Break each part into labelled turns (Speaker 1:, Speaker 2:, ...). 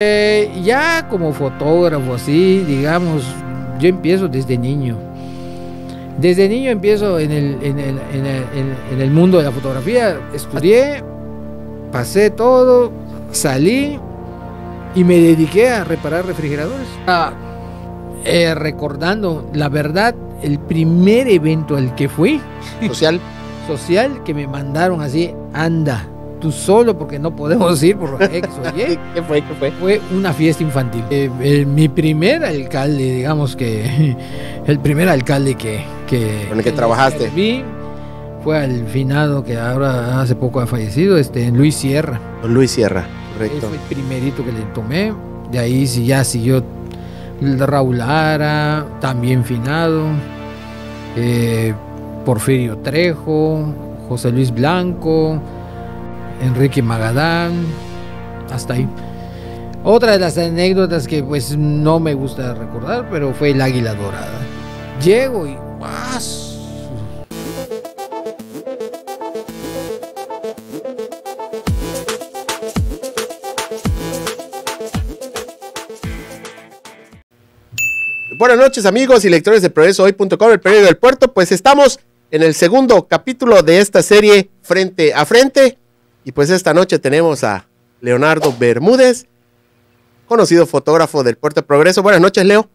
Speaker 1: Eh, ya como fotógrafo, así, digamos, yo empiezo desde niño. Desde niño empiezo en el, mundo de la fotografía. Estudié, pasé todo, salí y me dediqué a reparar refrigeradores. Ah, eh, recordando, la verdad, el primer evento al que fui. Social. social, que me mandaron así, anda, tú solo porque no podemos ir por ¿Qué fue? ¿Qué fue? Fue una fiesta infantil. Eh, eh, mi primer alcalde, digamos que el primer alcalde que...
Speaker 2: Con el que, trabajaste.
Speaker 1: Vi fue al finado que ahora hace poco ha fallecido, este, Luis Sierra.
Speaker 2: Luis Sierra, correcto. Fue el primerito que le tomé.
Speaker 1: De ahí sí, ya siguió Raúl Ara, también finado. Eh, Porfirio Trejo, José Luis Blanco, Enrique Magadán, hasta ahí. Otra de las anécdotas que pues no me gusta recordar, pero fue el águila dorada. Llego y más.
Speaker 2: Buenas noches amigos y lectores de Progreso Hoy.com, el periodo del puerto, pues estamos en el segundo capítulo de esta serie Frente a Frente. Y pues esta noche tenemos a Leonardo Bermúdez, conocido fotógrafo del Puerto Progreso. Buenas noches, Leo.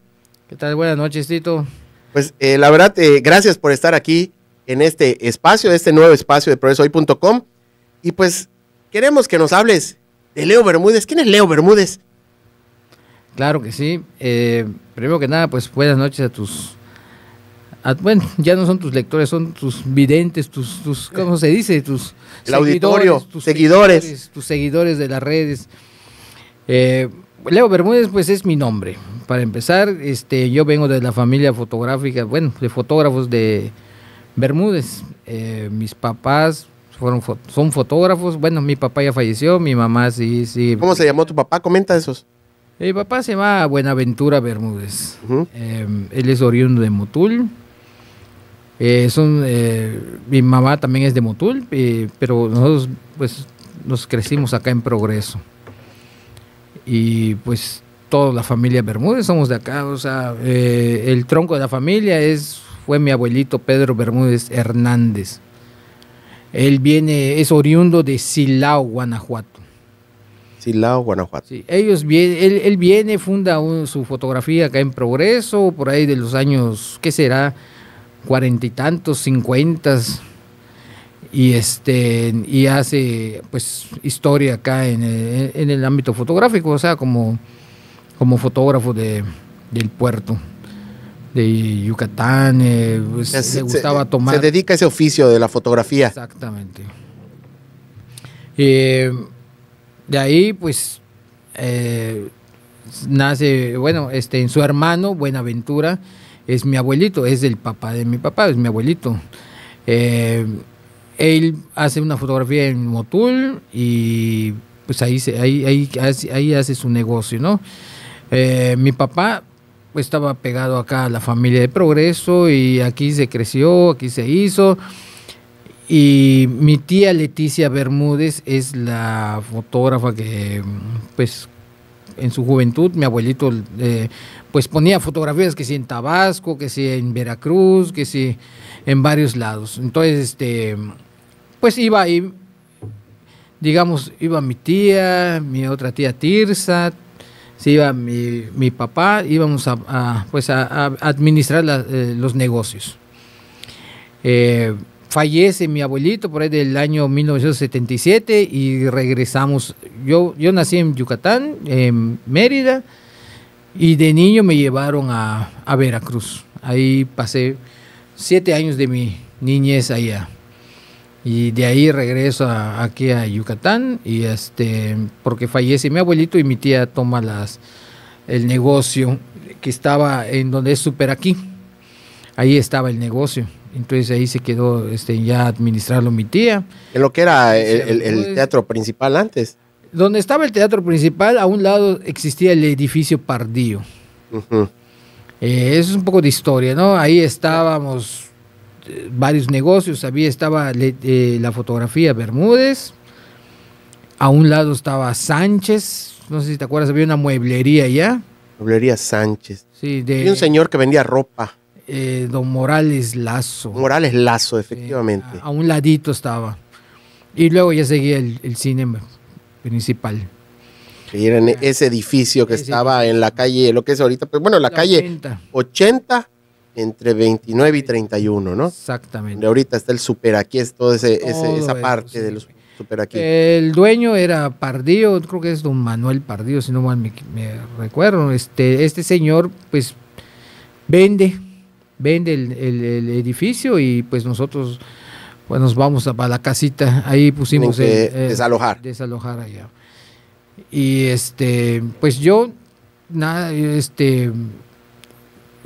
Speaker 1: ¿Qué tal? Buenas noches, Tito.
Speaker 2: Pues eh, la verdad, eh, gracias por estar aquí en este espacio, este nuevo espacio de progresohoy.com. Y pues queremos que nos hables de Leo Bermúdez. ¿Quién es Leo Bermúdez?
Speaker 1: Claro que sí. Eh, primero que nada, pues buenas noches a tus Ah, bueno, ya no son tus lectores, son tus videntes, tus, ¿cómo se dice? Tus El auditorio, tus seguidores. Tus seguidores de las redes. Eh, Leo Bermúdez, pues es mi nombre. Para empezar, este, yo vengo de la familia fotográfica, bueno, de fotógrafos de Bermúdez. Eh, mis papás fueron son fotógrafos. Bueno, mi papá ya falleció, mi mamá sí, sí. ¿Cómo se
Speaker 2: llamó tu papá? Comenta esos.
Speaker 1: Mi papá se llama Buenaventura Bermúdez. Eh, él es oriundo de Motul. Eh, eh, mi mamá también es de Motul, pero nosotros pues nos crecimos acá en Progreso. Y pues toda la familia Bermúdez somos de acá, o sea, eh, el tronco de la familia es fue mi abuelito Pedro Bermúdez Hernández. Él viene,
Speaker 2: es oriundo
Speaker 1: de Silao, Guanajuato.
Speaker 2: Silao, Guanajuato. Sí,
Speaker 1: ellos él, viene, funda su fotografía acá en Progreso, por ahí de los años, ¿qué será? cuarenta y tantos, cincuentas, y este y hace pues historia acá eh, en el, ámbito fotográfico, o sea, como, como fotógrafo de, del puerto de Yucatán, eh, pues, se, gustaba tomar. Se
Speaker 2: dedica a ese oficio de la fotografía. Exactamente.
Speaker 1: Eh, de ahí, pues, nace, bueno, este, en su hermano, Buenaventura, es mi abuelito, es el papá de mi papá, es mi abuelito. Eh, él hace una fotografía en Motul y pues ahí, se, ahí, hace su negocio, ¿no? Eh, mi papá estaba pegado acá a la familia de Progreso y aquí se creció, aquí se hizo. Y mi tía Leticia Bermúdez es la fotógrafa que, pues, en su juventud, mi abuelito eh, pues ponía fotografías que sí en Tabasco, que sí en Veracruz, que sí en varios lados. Entonces, este, pues iba ahí, digamos, iba mi tía, mi otra tía Tirsa, si iba mi, papá, íbamos a, pues a, administrar eh, los negocios. Eh, fallece mi abuelito por ahí del año 1977 y regresamos. Yo, yo nací en Yucatán, en Mérida, y de niño me llevaron a, Veracruz. Ahí pasé siete años de mi niñez allá. Y de ahí regreso aquí a Yucatán y este porque fallece mi abuelito y mi tía toma las el negocio que estaba en donde es súper aquí. Ahí estaba el negocio. Entonces ahí se quedó este, ya administrarlo mi tía.
Speaker 2: En lo que era eh, el, el, pues, teatro principal antes.
Speaker 1: Donde estaba el teatro principal, a un lado existía el edificio Pardío. Eh, eso es un poco de historia, ¿no? Ahí estábamos eh, varios negocios, había estaba la fotografía Bermúdez, a un lado estaba Sánchez, no sé si te acuerdas, había una
Speaker 2: mueblería allá. Mueblería Sánchez. Sí, de... Y un señor que vendía ropa. Eh, don Morales Lazo. Morales Lazo, efectivamente.
Speaker 1: a, un ladito estaba. Y luego ya seguía el, cine principal.
Speaker 2: era en ese edificio que estaba en la calle, lo que es ahorita, pues bueno, la, calle 80. entre 29 y 31, ¿no? Exactamente. ahorita está el super aquí, es toda esa parte de los super aquí.
Speaker 1: El dueño era Pardío, creo que es don Manuel Pardío, si no mal me, recuerdo. Este, este señor, pues, vende vende el, edificio y pues nosotros pues nos vamos a, la casita. Ahí pusimos desalojar. Desalojar allá. Y este, pues yo, nada, este,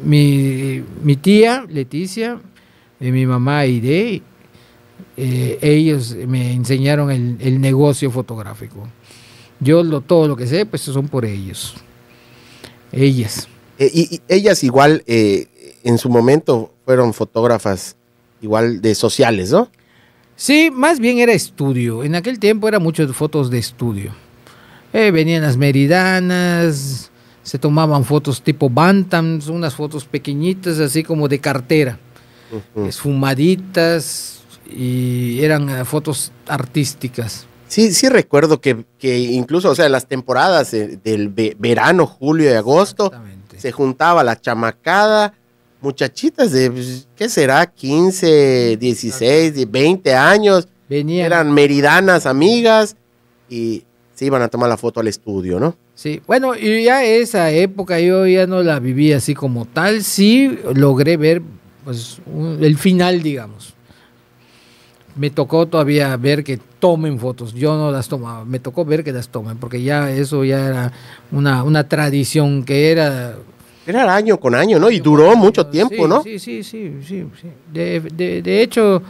Speaker 1: mi, tía Leticia, mi mamá y eh, ellos me enseñaron el, negocio fotográfico. Yo lo, todo lo que sé, pues son por ellos.
Speaker 2: Ellas. Eh, y, ellas igual eh, en su momento fueron fotógrafas igual de sociales, ¿no? Sí, más bien era
Speaker 1: estudio. En aquel tiempo era mucho fotos de estudio. Eh, venían las meridanas, se tomaban fotos tipo bantams, unas fotos pequeñitas, así como de cartera, fumaditas y eran eh, fotos
Speaker 2: artísticas. Sí, sí recuerdo que, incluso, o sea, las temporadas eh, del verano, julio y agosto, se juntaba la chamacada, muchachitas de, pues, ¿qué será? 15, 16, 20 años. Eran meridanas amigas y se iban a tomar la foto al estudio, ¿no? Sí, bueno,
Speaker 1: y ya esa época yo ya no la viví así como tal, sí logré ver pues el final, digamos. Me tocó todavía ver que tomen fotos, yo no las tomaba, me tocó ver que las tomen, porque ya eso ya era una, una tradición que era era año con año, ¿no? Y duró mucho tiempo, ¿no? Sí, sí, sí, sí. sí. De, hecho,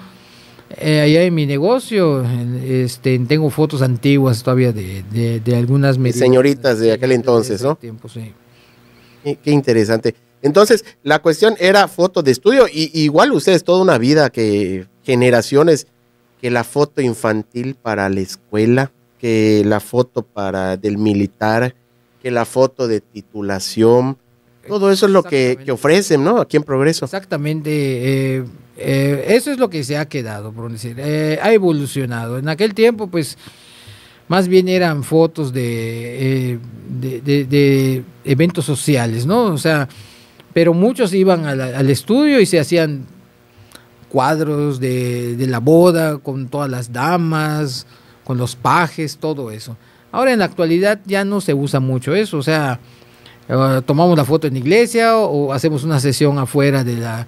Speaker 1: eh, allá en mi negocio, este, tengo fotos antiguas todavía de, algunas
Speaker 2: Señoritas de aquel entonces, ¿no? Tiempo, sí. Qué, interesante. Entonces, la cuestión era foto de estudio. Y igual ustedes, toda una vida que generaciones, que la foto infantil para la escuela, que la foto para del militar, que la foto de titulación todo eso es lo que, ofrecen, ¿no? Aquí en Progreso. Exactamente.
Speaker 1: Eh, eh, eso es lo que se ha quedado, por decir. Eh, ha evolucionado. En aquel tiempo, pues, más bien eran fotos de, de, eventos sociales, ¿no? O sea, pero muchos iban al, estudio y se hacían cuadros de, de la boda con todas las damas, con los pajes, todo eso. Ahora en la actualidad ya no se usa mucho eso, o sea, eh, tomamos la foto en iglesia o, hacemos una sesión afuera de la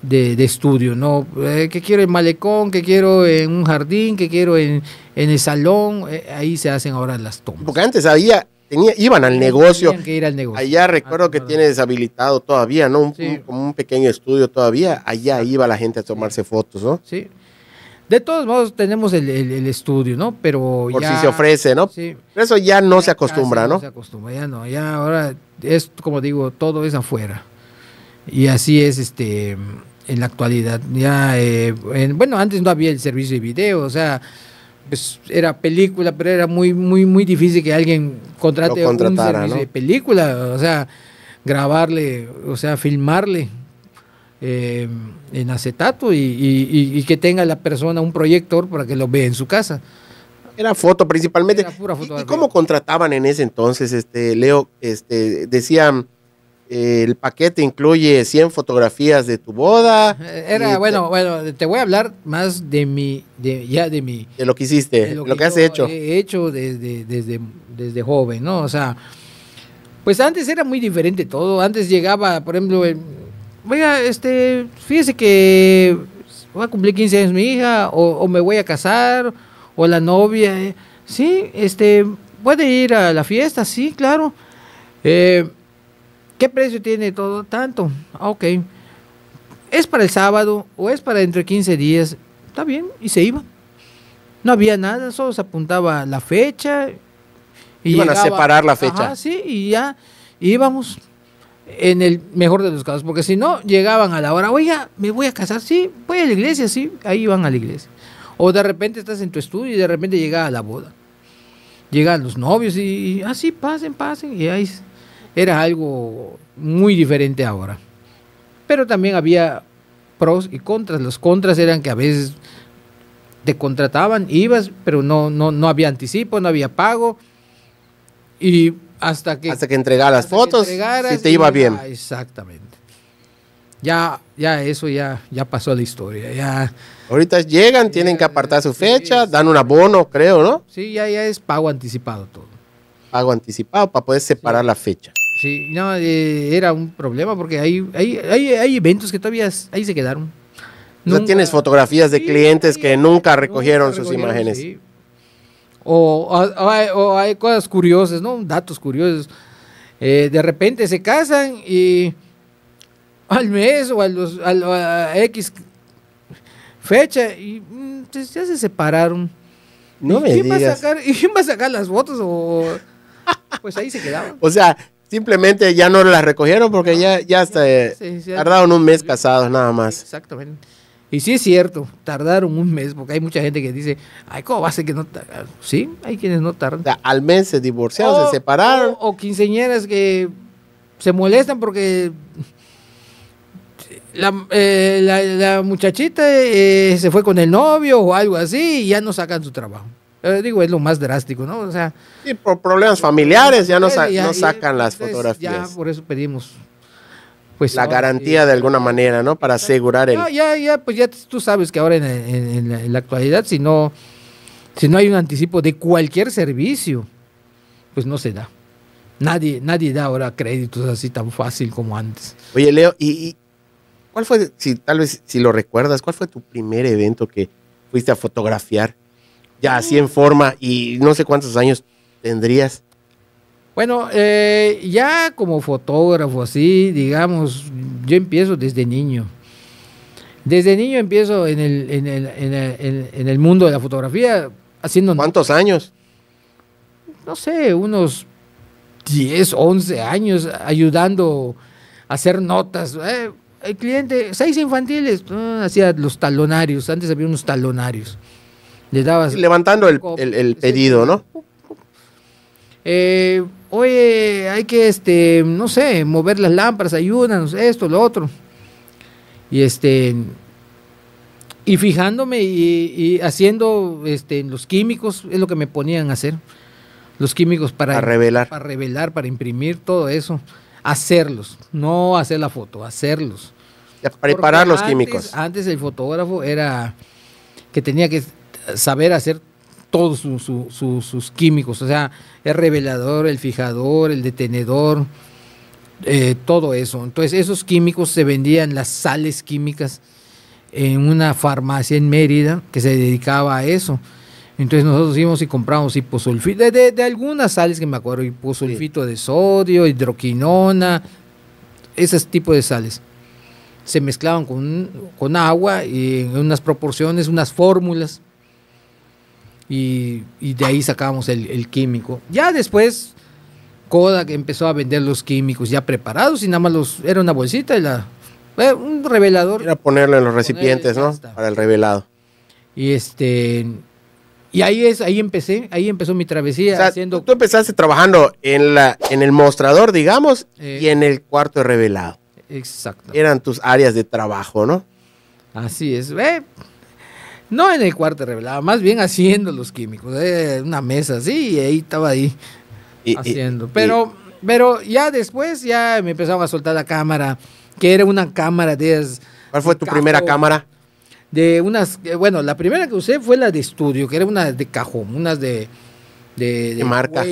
Speaker 1: de, estudio, ¿no? Eh, que quiero en malecón, que quiero en un jardín, que quiero en, el salón, eh, ahí se hacen ahora las tomas.
Speaker 2: Porque antes había, tenía, iban al negocio. Allá recuerdo que tiene deshabilitado todavía, ¿no? Un, como un pequeño estudio todavía, allá ah. iba la gente a tomarse fotos, ¿no? Sí. De todos modos tenemos el,
Speaker 1: estudio, ¿no? Pero Por si se ofrece, ¿no? Sí.
Speaker 2: Eso ya no se acostumbra, ¿no? se
Speaker 1: acostumbra, ya no, ya ahora es como digo, todo es afuera. Y así es este en la actualidad. Ya eh, bueno, antes no había el servicio de video, o sea, pues, era película, pero era muy muy muy difícil que alguien contrate un servicio de película, o sea, grabarle, o sea, filmarle eh, en acetato y, que tenga la persona un proyector para que lo vea en su casa.
Speaker 2: Era foto principalmente. ¿Y cómo contrataban en ese entonces, este, Leo? Este, decían, eh, el paquete incluye 100 fotografías de tu boda.
Speaker 1: Eh, era, bueno, te, bueno, te voy a hablar más de mi, de, ya de mi...
Speaker 2: De lo que hiciste, lo, que, has hecho.
Speaker 1: He hecho desde, desde, desde joven, ¿no? O sea, pues antes era muy diferente todo. Antes llegaba, por ejemplo, Oiga, este, fíjese que va a cumplir 15 años mi hija, o, me voy a casar, o la novia. Eh. Sí, este, puede ir a la fiesta, sí, claro. Eh, ¿Qué precio tiene todo tanto? Ah, ok. ¿Es para el sábado o es para entre 15 días? Está bien, y se iba. No había nada, solo se apuntaba la fecha.
Speaker 2: Y Iban a separar la fecha.
Speaker 1: sí, y ya íbamos en el mejor de los casos, porque si no, llegaban a la hora, oiga, me voy a casar, sí, voy a la iglesia, sí, ahí van a la iglesia. O de repente estás en tu estudio y de repente llega a la boda. Llegan los novios y, así ah, pasen, pasen. Y ahí era algo muy diferente ahora. Pero también había pros y contras. Los contras eran que a veces te contrataban, ibas, pero no, no, no había anticipo, no había pago. Y hasta que, hasta que fotos, si te iba bien. exactamente.
Speaker 2: Ya, ya eso ya, ya pasó la historia. Ya, Ahorita llegan, tienen que apartar su fecha, dan un abono, creo, ¿no? Sí, ya, ya es pago anticipado todo. Pago anticipado para poder separar la fecha. Sí, no, eh, era un problema porque hay, hay, eventos que todavía ahí se quedaron. No tienes fotografías de clientes que nunca recogieron, sus imágenes. Sí. O, hay, cosas curiosas, ¿no? Datos curiosos.
Speaker 1: Eh, de repente se casan y al mes o a, los, X fecha y mm, ya se separaron.
Speaker 2: No me quién a sacar,
Speaker 1: ¿Y quién va a sacar las fotos? pues ahí se quedaban.
Speaker 2: O sea, simplemente ya no las recogieron porque ya, ya, hasta tardaron un mes casados nada más. Exactamente. Y sí es cierto, tardaron un mes, porque hay mucha gente que dice, ay,
Speaker 1: ¿cómo va a ser que no tardan? Sí, hay quienes no tardan. O sea,
Speaker 2: al mes se divorciaron, se separaron.
Speaker 1: O, quinceñeras que se molestan porque la, eh, muchachita eh, se fue con el novio o algo así y ya no sacan su trabajo. Eh, digo, es lo más drástico, ¿no? O sea.
Speaker 2: por problemas familiares ya no, ya, no sacan las fotografías. Ya por eso pedimos pues la garantía de alguna manera, ¿no? Para asegurar el... No,
Speaker 1: ya, ya, pues ya tú sabes que ahora en, la, actualidad, si no, si no hay un anticipo de cualquier servicio, pues no se da. Nadie, nadie da ahora créditos así tan fácil como antes.
Speaker 2: Oye, Leo, ¿y, cuál fue, si tal vez si lo recuerdas, cuál fue tu primer evento que fuiste a fotografiar? Ya así en forma y no sé cuántos años tendrías. Bueno,
Speaker 1: eh, ya como fotógrafo, así, digamos, yo empiezo desde niño. Desde niño empiezo en el, en el, mundo de la fotografía haciendo... ¿Cuántos años? No sé, unos 10, 11 años ayudando a hacer notas. Eh, el cliente, seis infantiles, hacía los talonarios, antes había unos talonarios.
Speaker 2: Le dabas... Levantando el, el pedido, ¿no?
Speaker 1: Eh, oye, hay que, este, no sé, mover las lámparas, ayúdanos, esto, lo otro. Y este, y fijándome y, haciendo este, los químicos, es lo que me ponían a hacer. Los químicos para, revelar. Para imprimir, todo eso. Hacerlos, no hacer la foto, hacerlos. preparar los químicos. Antes el fotógrafo era que tenía que saber hacer todos sus químicos, o sea, el revelador, el fijador, el detenedor, eh, todo eso. Entonces esos químicos se vendían, las sales químicas, en una farmacia en Mérida que se dedicaba a eso. Entonces nosotros íbamos y compramos hiposulfito, de, algunas sales que me acuerdo, hiposulfito de sodio, hidroquinona, ese tipo de sales. Se mezclaban con, con agua y en unas proporciones, unas fórmulas y, de ahí sacábamos el, químico. Ya después Kodak empezó a vender los químicos ya preparados y nada más los era una bolsita y
Speaker 2: eh, un revelador era ponerlo en los recipientes, ¿no? Para el revelado. Y este y ahí es ahí empecé, ahí empezó mi travesía haciendo Tú empezaste trabajando en la en el mostrador, digamos, eh. y en el cuarto revelado. Exacto. Eran tus áreas de trabajo, ¿no? Así es. Eh, no en el cuarto revelado, más bien
Speaker 1: haciendo los químicos. Eh, una mesa así y ahí estaba ahí haciendo. pero, pero ya después ya me empezaron a soltar la cámara, que era una cámara de... ¿Cuál fue tu primera cámara? De unas, eh, bueno, la primera que usé fue la de estudio, que era una de cajón, unas de... De, marca?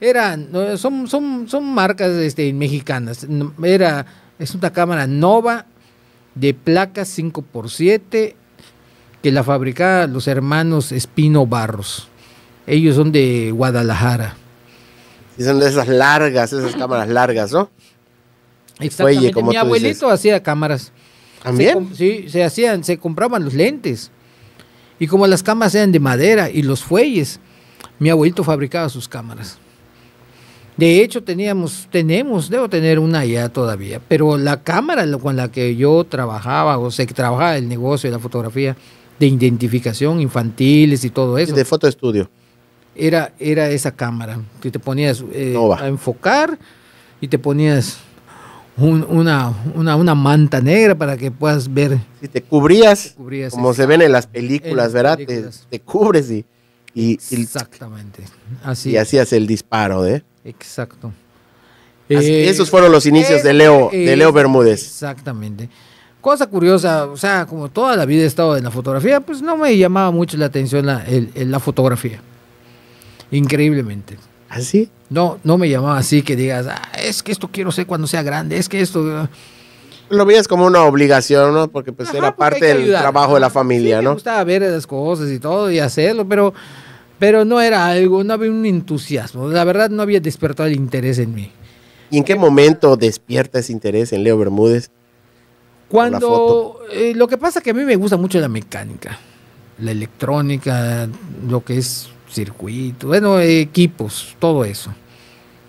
Speaker 1: Eran, son, son, son marcas este, mexicanas. Era, es una cámara Nova de placa 5x7 que la fabricaba los hermanos Espino Barros. Ellos son de Guadalajara.
Speaker 2: Y son de esas largas, esas cámaras largas, ¿no? Exactamente. como Mi abuelito
Speaker 1: hacía cámaras. ¿También? sí, se hacían, se compraban los lentes. Y como las cámaras eran de madera y los fuelles, mi abuelito fabricaba sus cámaras. De hecho, teníamos, tenemos, debo tener una ya todavía, pero la cámara con la que yo trabajaba o que trabajaba el negocio de la fotografía de identificación infantiles y todo eso. De foto estudio. Era, era esa cámara que te ponías eh, a enfocar y te ponías una, una, manta negra para
Speaker 2: que puedas ver. Si te cubrías, como se ven en las películas, ¿verdad? Te, cubres y, y, Exactamente. Así. Y hacías el disparo, ¿eh?
Speaker 1: Exacto.
Speaker 2: Eh, esos fueron los inicios de eh, Leo, de Leo Bermúdez.
Speaker 1: Exactamente cosa curiosa, o sea, como toda la vida he estado en la fotografía, pues no me llamaba mucho la atención la, fotografía. Increíblemente. ¿Así? ¿Ah, no, no me llamaba
Speaker 2: así que digas, ah,
Speaker 1: es que esto quiero ser cuando sea grande, es que esto... Ah".
Speaker 2: Lo veías como una obligación, ¿no? Porque pues era parte del trabajo de la familia, ¿no? Me
Speaker 1: gustaba ver las cosas y todo y hacerlo, pero, pero no era algo, no había un entusiasmo. La verdad no había despertado el interés
Speaker 2: en mí. ¿Y en qué momento despierta ese interés en Leo Bermúdez? Cuando
Speaker 1: eh, lo que pasa es que a mí me gusta mucho la mecánica,
Speaker 2: la electrónica,
Speaker 1: lo que es circuito, bueno, equipos, todo eso.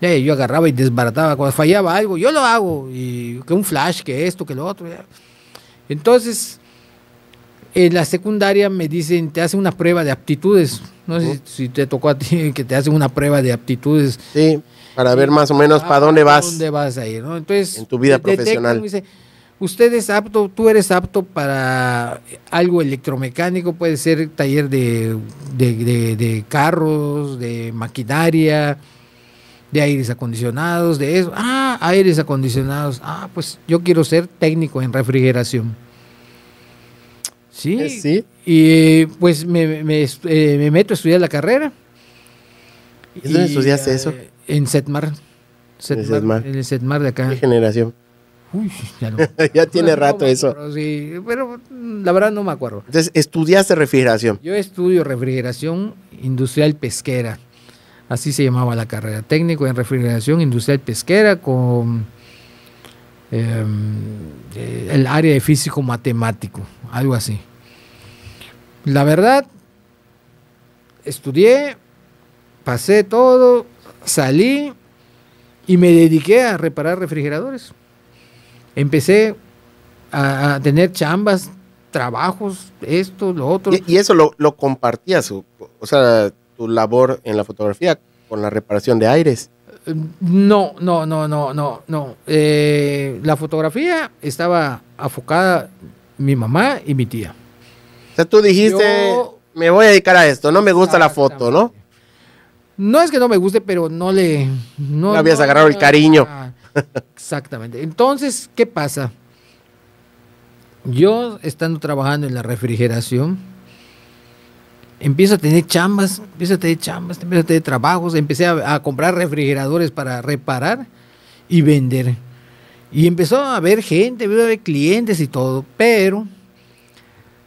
Speaker 1: yo agarraba y desbarataba cuando fallaba algo, yo lo hago, y que un flash, que esto, que lo otro. Entonces, en la secundaria me dicen, te hacen una prueba de aptitudes. No sé oh. si, te tocó a ti que te hacen una prueba de aptitudes. Sí, para ver más o menos ah, para dónde vas. dónde vas a ir, Entonces, en tu vida profesional usted es apto, tú eres apto para algo electromecánico, puede ser taller de, carros, de maquinaria, de aires acondicionados, de eso. Ah, aires acondicionados. Ah, pues yo quiero ser técnico en refrigeración. Sí. Eh, ¿Sí? Y pues eh, me, meto a estudiar la carrera.
Speaker 2: dónde estudiaste eh, eso?
Speaker 1: En Setmar.
Speaker 2: Setmar en el Setmar de acá. ¿Qué generación? Uy, ya, ya tiene rato
Speaker 1: eso. pero la verdad no me acuerdo.
Speaker 2: Entonces, ¿estudiaste refrigeración?
Speaker 1: Yo estudio refrigeración industrial pesquera. Así se llamaba la carrera. Técnico en refrigeración industrial pesquera con em, eh, el área de físico matemático, algo así. La verdad, estudié, pasé todo, salí y me dediqué a reparar refrigeradores empecé a,
Speaker 2: tener chambas, trabajos, esto, lo otro. Y, eso lo, lo compartías, o, sea, tu labor en la fotografía con la reparación de aires.
Speaker 1: No, no, no, no, no, no.
Speaker 2: Eh, la fotografía estaba afocada mi mamá y mi tía. O sea, tú dijiste, me voy a dedicar a esto, no me gusta la foto, ¿no?
Speaker 1: No es que no me guste, pero no le... No, no habías agarrado el cariño. Ah, Exactamente. Entonces, ¿qué pasa? Yo, estando trabajando en la refrigeración, empiezo a tener chambas, empiezo a tener chambas, empiezo a tener trabajos, empecé a, comprar refrigeradores para reparar y vender. Y empezó a haber gente, a haber clientes y todo, pero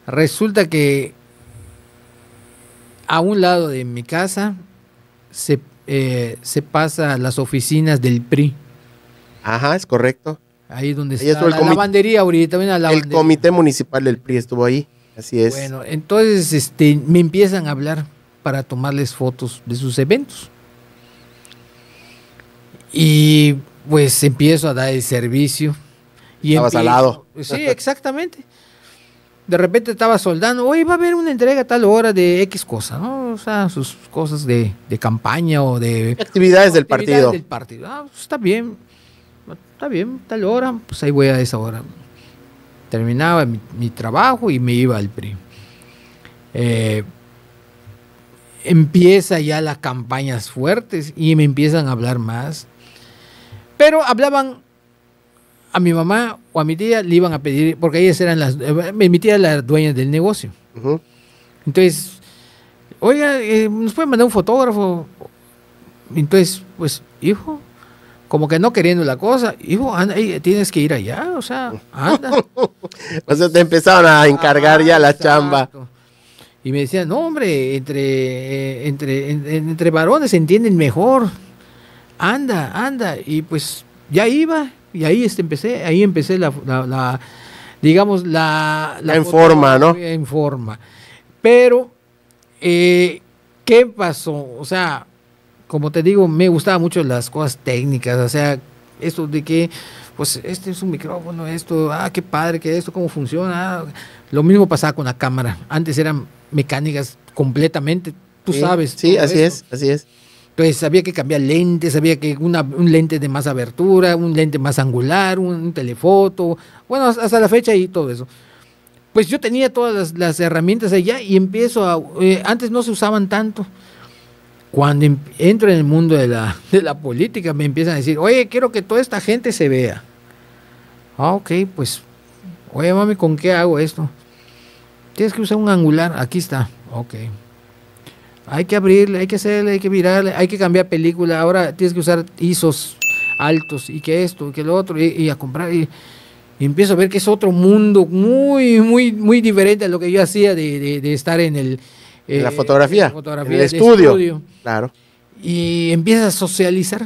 Speaker 1: resulta que a un lado de mi casa se, pasan eh, se las oficinas
Speaker 2: del PRI. Ajá, es correcto. Ahí donde está la lavandería ahorita. el comité municipal del PRI estuvo ahí, así es. Bueno, entonces este, me empiezan a
Speaker 1: hablar para tomarles fotos de sus eventos. Y pues empiezo a dar el servicio. Y Estabas al lado. Sí, exactamente. De repente estaba soldando, oye, va a haber una entrega a tal hora de X cosa, ¿no? O sea, sus cosas de, campaña o de... Actividades del actividades partido. Del partido. Ah, pues, está bien está bien, tal hora, pues ahí voy a esa hora. Terminaba mi, trabajo y me iba al PRI. Eh, empieza ya las campañas fuertes y me empiezan a hablar más. Pero hablaban a mi mamá o a mi tía, le iban a pedir, porque ellas eran las, eh, mi tía era la dueña del negocio. Entonces, oiga, eh, ¿nos puede mandar un fotógrafo? Entonces, pues, hijo, como que no queriendo la cosa, hijo, anda, tienes que ir allá, o sea, anda. o sea, te empezaron a encargar ya la chamba. Y me decían, no, hombre, entre, eh, entre, entre, varones se entienden mejor. Anda, anda. Y pues ya iba, y ahí este, empecé, ahí empecé la, digamos, la... la en forma, ¿no? En forma. Pero, eh, ¿qué pasó? O sea, como te digo, me gustaban mucho las cosas técnicas, o sea, esto de que, pues este es un micrófono, esto, ah, qué padre que esto, cómo funciona. Ah, lo mismo pasaba con la cámara. Antes eran mecánicas completamente, tú sabes. Sí, así es, así es. Entonces había que cambiar lentes, había que un lente de más abertura, un lente más angular, un, telefoto, bueno, hasta la fecha y todo eso. Pues yo tenía todas las, herramientas allá y empiezo a... Eh, antes no se usaban tanto. Cuando em, entro en el mundo de la, de la política me empiezan a decir, oye, quiero que toda esta gente se vea. Ah, ok, pues, oye, mami, ¿con qué hago esto? Tienes que usar un angular, aquí está, ok. Hay que abrirle, hay que hacerle, hay que mirarle, hay que cambiar película, ahora tienes que usar ISOs altos y que esto y que lo otro y, a comprar y, empiezo a ver que es otro mundo muy muy muy diferente a lo que yo hacía de estar en el eh, la fotografía, el estudio. Claro. Y empiezas a socializar.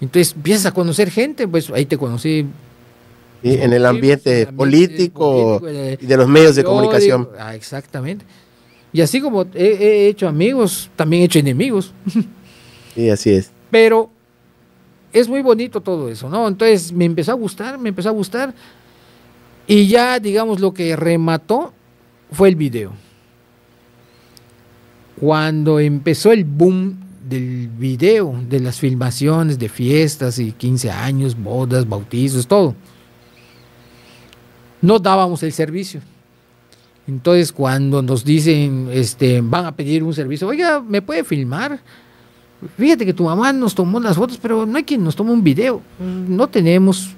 Speaker 1: Entonces empiezas a conocer gente, pues ahí te conocí. Y pues, en el ambiente, político, y de los medios de comunicación. Ah, exactamente. Y así como he, he, hecho amigos, también he hecho enemigos.
Speaker 2: Sí, así es.
Speaker 1: Pero es muy bonito todo eso, ¿no? Entonces me empezó a gustar, me empezó a gustar. Y ya, digamos, lo que remató fue el video cuando empezó el boom del video, de las filmaciones de fiestas y 15 años, bodas, bautizos, todo, no dábamos el servicio. Entonces cuando nos dicen, este, van a pedir un servicio, oiga, ¿me puede filmar? Fíjate que tu mamá nos tomó las fotos, pero no hay quien nos tome un video. Mm. No tenemos.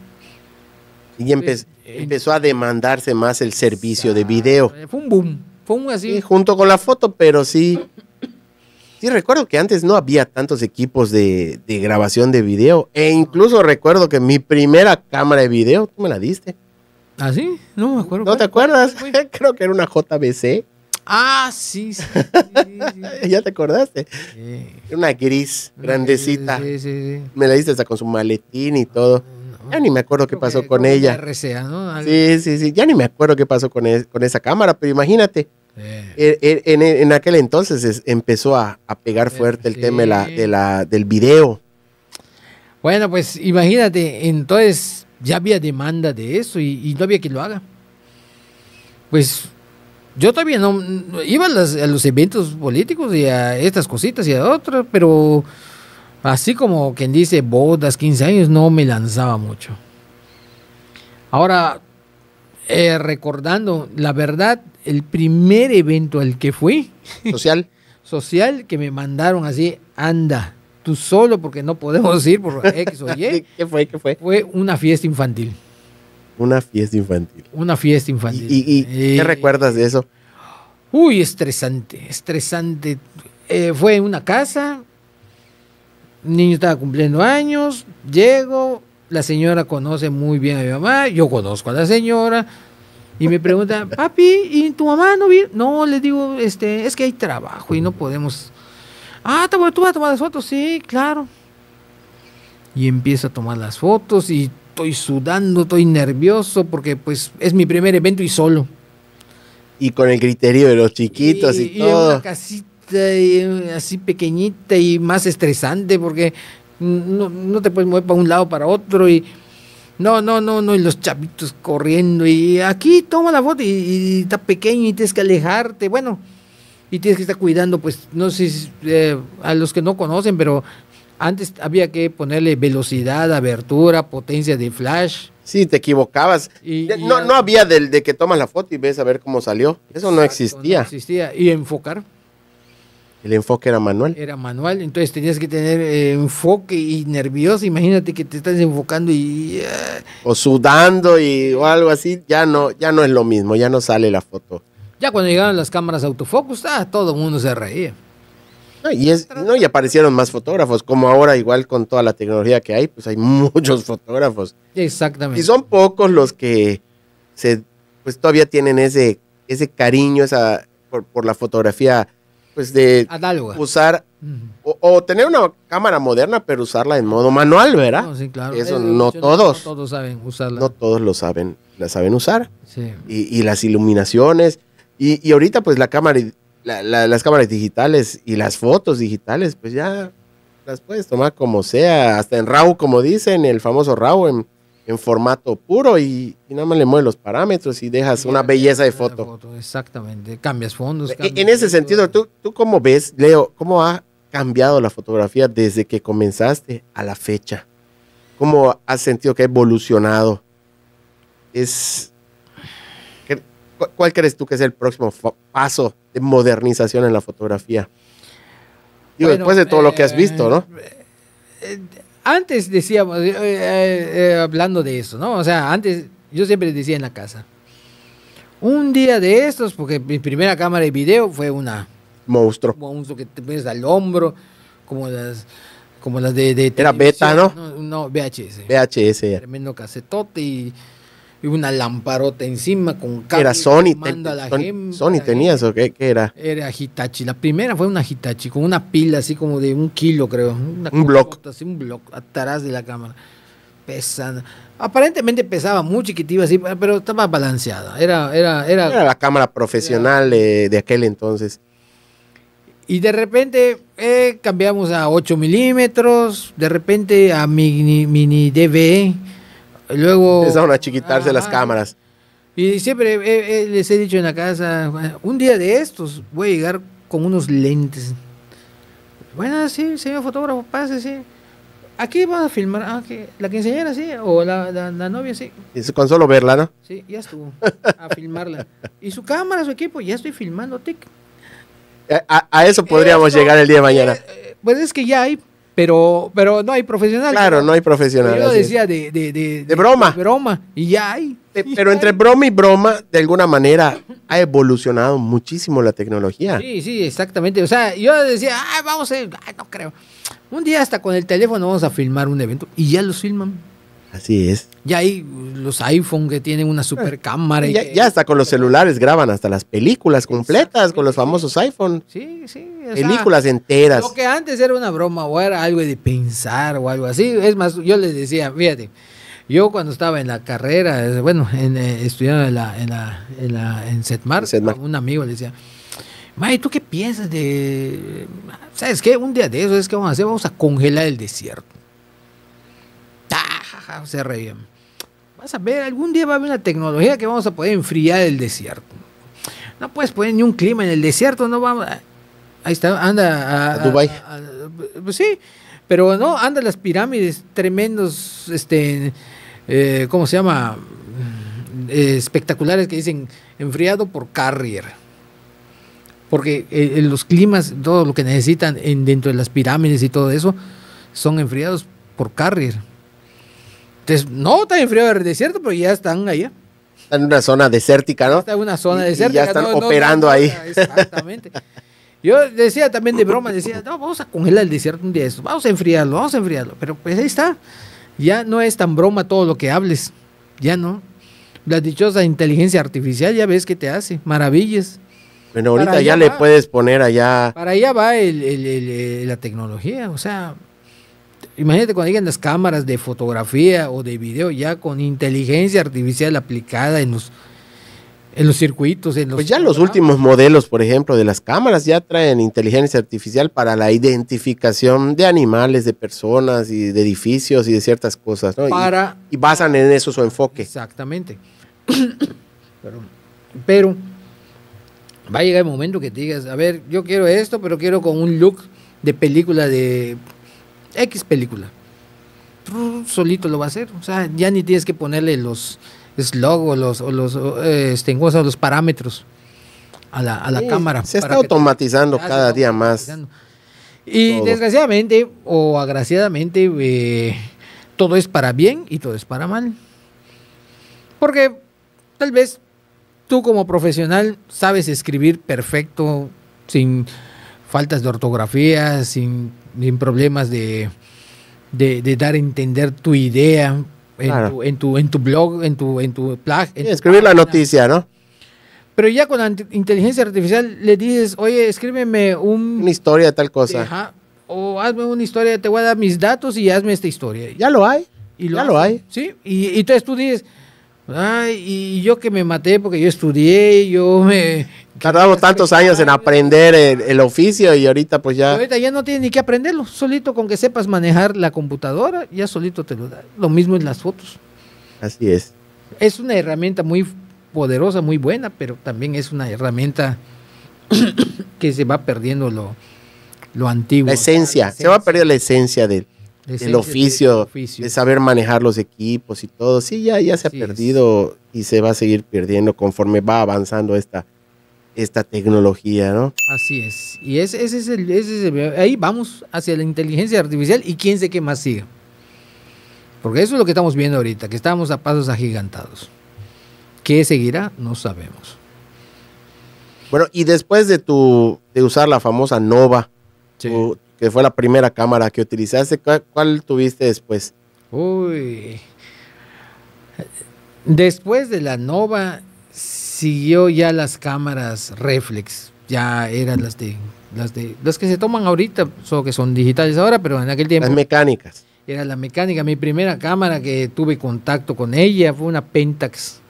Speaker 2: Y eh, eh, empezó a demandarse más el servicio de video.
Speaker 1: Fue un boom
Speaker 2: así. junto con la foto, pero sí. Sí, recuerdo que antes no había tantos equipos de, grabación de video. E incluso recuerdo que mi primera cámara de video, tú me la diste. ¿Ah, sí? No me acuerdo. ¿No te acuerdas? Creo que era una JBC.
Speaker 1: Ah, sí,
Speaker 2: ¿Ya te acordaste? Era una gris, grandecita. Sí, sí, sí. Me la diste hasta con su maletín y todo. Ah. Ya ni me acuerdo qué pasó con ella.
Speaker 1: ¿no? Sí,
Speaker 2: sí, sí. Ya ni me acuerdo qué pasó con, con esa cámara, pero imagínate. Eh. Er, er, en, en, aquel entonces empezó a, a, pegar eh, fuerte el tema de la, de la, del video.
Speaker 1: Bueno, pues imagínate, entonces ya había demanda de eso y, no había quien lo haga. Pues yo todavía no iba a, a, los eventos políticos y a estas cositas y a otras, pero Así como quien dice bodas, 15 años, no me lanzaba mucho. Ahora, eh, recordando, la verdad, el primer evento al que fui. Social. social, que me mandaron así, anda, tú solo porque no podemos ir por X o Y. ¿Qué fue? ¿Qué fue? Fue una fiesta infantil.
Speaker 2: Una fiesta infantil. Una fiesta infantil. ¿Y, qué recuerdas de eso?
Speaker 1: Uy, estresante, estresante. Eh, fue en una casa, niño estaba cumpliendo años, llego, la señora conoce muy bien a mi mamá, yo conozco a la señora, y me pregunta, papi, ¿y tu mamá no viene? No, le digo, este, es que hay trabajo y no podemos. Ah, tú vas a tomar las fotos, sí, claro. Y empiezo a tomar las fotos y estoy sudando, estoy nervioso porque pues es mi primer evento y solo.
Speaker 2: Y con el criterio de los chiquitos y, todo.
Speaker 1: Y eh, así pequeñita y más estresante porque no, te puedes mover para un lado para otro y no, no, no, no, y los chavitos corriendo y aquí toma la foto y, está pequeño y tienes que alejarte, bueno, y tienes que estar cuidando, pues no sé si, eh, a los que no conocen, pero antes había que ponerle
Speaker 2: velocidad, abertura, potencia de flash. si te equivocabas. no, no había del de que tomas la foto y ves a ver cómo salió. Eso no existía. No existía.
Speaker 1: Y enfocar.
Speaker 2: El enfoque era manual.
Speaker 1: Era manual, entonces tenías que tener eh, enfoque y nervioso. Imagínate que te estás enfocando y. Eh,
Speaker 2: o sudando y o algo así. Ya no, ya no es lo mismo, ya no sale la foto.
Speaker 1: Ya cuando llegaron las cámaras autofocus, ah, todo el mundo se reía. y,
Speaker 2: no, y aparecieron más fotógrafos, como ahora igual con toda la tecnología que hay, pues hay muchos fotógrafos.
Speaker 1: Exactamente. Y
Speaker 2: son pocos los que se, pues todavía tienen ese, ese cariño esa, por la fotografía pues de usar o, tener una cámara moderna pero usarla en modo manual, ¿verdad? Eso no todos. todos saben usarla. No todos lo saben, la saben usar. Sí. Y, y las iluminaciones y, ahorita pues la cámara las cámaras digitales y las fotos digitales pues ya las puedes tomar como sea, hasta en RAW como dicen, el famoso RAW en en formato puro y, nada más le mueves los parámetros y dejas una belleza de foto.
Speaker 1: exactamente, cambias fondos. E, en ese
Speaker 2: sentido, ¿tú, ¿tú cómo ves, Leo, cómo ha cambiado la fotografía desde que comenzaste a la fecha? ¿Cómo has sentido que ha evolucionado? Es, ¿Cuál crees tú que es el próximo paso de modernización en la fotografía? Digo, después de todo lo que has eh, visto, ¿no?
Speaker 1: Eh, antes decíamos, eh, eh, eh, hablando de eso, ¿no? O sea, antes yo siempre decía en la casa, un día de estos, porque mi primera cámara de video fue una... Monstruo. Monstruo que te pones al hombro, como las... Como las de... de Era beta, ¿no? ¿no? No, VHS. VHS. Tremendo casetote y y una lamparota encima con cámara. Era Sony. a la Sony, gente, Sony tenías
Speaker 2: o qué, era?
Speaker 1: Era Hitachi. La primera fue una Hitachi con una pila así como de un kilo, creo. un block. un bloque atrás de la cámara. Pesada. Aparentemente pesaba muy chiquitiva, así, pero estaba balanceada.
Speaker 2: Era, era, era, la cámara profesional de, aquel entonces.
Speaker 1: Y de repente eh, cambiamos a 8 milímetros, de repente a
Speaker 2: mini, mini DV e. Luego. Empezaron a chiquitarse las cámaras.
Speaker 1: Y siempre les he dicho en la casa, un día de estos voy a llegar con unos
Speaker 2: lentes.
Speaker 1: Bueno, sí, señor fotógrafo, pase, sí. Aquí van a filmar, ah, que la quinceañera, sí, o la, novia, sí.
Speaker 2: con solo verla, ¿no?
Speaker 1: Sí, ya estuvo, a filmarla. Y su cámara, su equipo, ya estoy filmando, tic.
Speaker 2: Eh, a, eso podríamos eh, llegar el día de eh, mañana. pues es que ya hay pero, pero no hay profesionales. Claro, no, hay profesionales. Yo decía
Speaker 1: de, de, de, broma.
Speaker 2: broma. Y ya hay. Eh, pero entre broma y broma, de alguna manera, ha evolucionado muchísimo la tecnología.
Speaker 1: Sí, sí, exactamente. O sea, yo decía, ah, vamos a... no creo.
Speaker 2: Un día hasta con el
Speaker 1: teléfono vamos a filmar un evento. Y ya los filman. Así es. Ya hay los iPhone que tienen una super cámara.
Speaker 2: Y ya, hasta con los celulares graban hasta las películas completas con los famosos iPhone. Sí,
Speaker 1: sí. películas enteras. Lo que antes era una broma o era algo de pensar o algo así. Es más, yo les decía, fíjate, yo cuando estaba en la carrera, eh, bueno, eh, estudiando en la, en, la, en, Setmar, un amigo le decía, May, ¿tú qué piensas de... ¿Sabes qué? Un día de eso es que vamos a hacer, vamos a congelar el desierto se reían. Vas a ver, algún día va a haber una tecnología que vamos a poder enfriar el desierto. No puedes poner ni un clima en el desierto, no vamos. Ah, ahí está, anda a, Dubai. pues sí, pero no, anda las pirámides, tremendos, este, eh, ¿cómo se llama? Eh, espectaculares que dicen enfriado por Carrier. Porque eh, los climas, todo lo que necesitan dentro de las pirámides y todo eso, son enfriados por Carrier entonces, no está enfriado el desierto, pero ya están allá. Están en una
Speaker 2: zona desértica, ¿no? Está en una zona desértica. ya están operando ahí. Exactamente.
Speaker 1: Yo decía también de broma, decía, no, vamos a congelar el desierto un día, vamos a enfriarlo, vamos a enfriarlo. Pero pues ahí está. Ya no es tan broma todo lo que hables. Ya no. La dichosa inteligencia artificial, ya ves que te hace, maravillas.
Speaker 2: Bueno, ahorita ya le puedes poner allá.
Speaker 1: Para allá va eh, la tecnología, o sea, imagínate cuando lleguen las cámaras de fotografía o de video ya con inteligencia artificial aplicada en los,
Speaker 2: en los circuitos. pues ya los últimos modelos, por ejemplo, de las cámaras ya traen inteligencia artificial para la identificación de animales, de personas y de edificios y de ciertas cosas. y, basan en eso su enfoque. Exactamente. pero,
Speaker 1: pero va a llegar el momento que te digas, a ver, yo quiero esto, pero quiero con un look de película de X película. Solito lo va a hacer. O sea, ya ni tienes que ponerle los slogos o los, los, o eh, este, los parámetros a la, cámara. Se está
Speaker 2: automatizando cada día más. Y
Speaker 1: desgraciadamente o agraciadamente, eh, todo es para bien y todo es para mal. Porque tal vez tú como profesional sabes escribir perfecto, sin faltas de ortografía, sin en problemas de, de, dar a entender tu idea en, tu, en, tu, blog, en tu, en tu escribir la
Speaker 2: noticia, ¿no?
Speaker 1: Pero ya con la inteligencia artificial le dices, oye, escríbeme un...
Speaker 2: Una historia de tal cosa. Ajá,
Speaker 1: o hazme una historia, te voy a dar mis datos y hazme esta historia. Ya lo hay. ya lo hay. Sí, y, y entonces tú dices, ay, y yo que me
Speaker 2: maté porque yo estudié, yo me Tardamos tantos años en aprender el, oficio y ahorita pues ya... ahorita
Speaker 1: ya no tienes ni que aprenderlo, solito con que sepas manejar la computadora, ya solito te lo da. Lo mismo en las fotos. Así es. Es una herramienta muy poderosa, muy buena, pero también es una herramienta que se va perdiendo
Speaker 2: lo, lo antiguo. La esencia, se va a perder la esencia del oficio, de, saber manejar los equipos y todo. Sí, ya, ya se ha perdido y se va a seguir perdiendo conforme va avanzando esta esta tecnología, ¿no?
Speaker 1: Así es. Y ese, es el, ahí vamos hacia la inteligencia artificial y quién sé qué más sigue. Porque eso es lo que estamos viendo ahorita, que estamos a pasos agigantados. ¿Qué seguirá? No sabemos.
Speaker 2: Bueno, y después de tu de usar la famosa Nova, que fue la primera cámara que utilizaste, cuál tuviste después? Uy. Después de la Nova,
Speaker 1: siguió ya las cámaras reflex, ya eran las de las de las que se toman ahorita, solo que son digitales ahora, pero en aquel tiempo las mecánicas. Era la mecánica, mi primera cámara que tuve contacto con ella fue una Pentax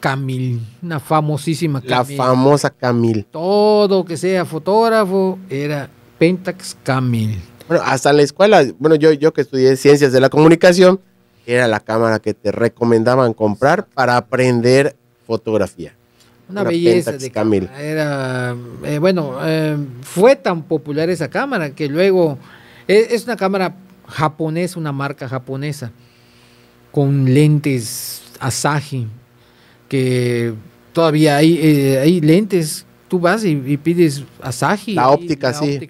Speaker 1: Camil, una famosísima Camil. La famosa Camil. Todo que sea fotógrafo era Pentax Camil.
Speaker 2: Bueno, hasta la escuela, bueno, yo, yo que estudié ciencias de la comunicación, era la cámara que te recomendaban comprar para aprender fotografía. Una, belleza de Camil.
Speaker 1: Era, eh, bueno, eh, fue tan popular esa cámara que luego e, es, una cámara japonesa, una marca japonesa, con lentes Asahi, que todavía hay, eh, hay lentes, tú vas y, pides Asahi. La óptica, sí.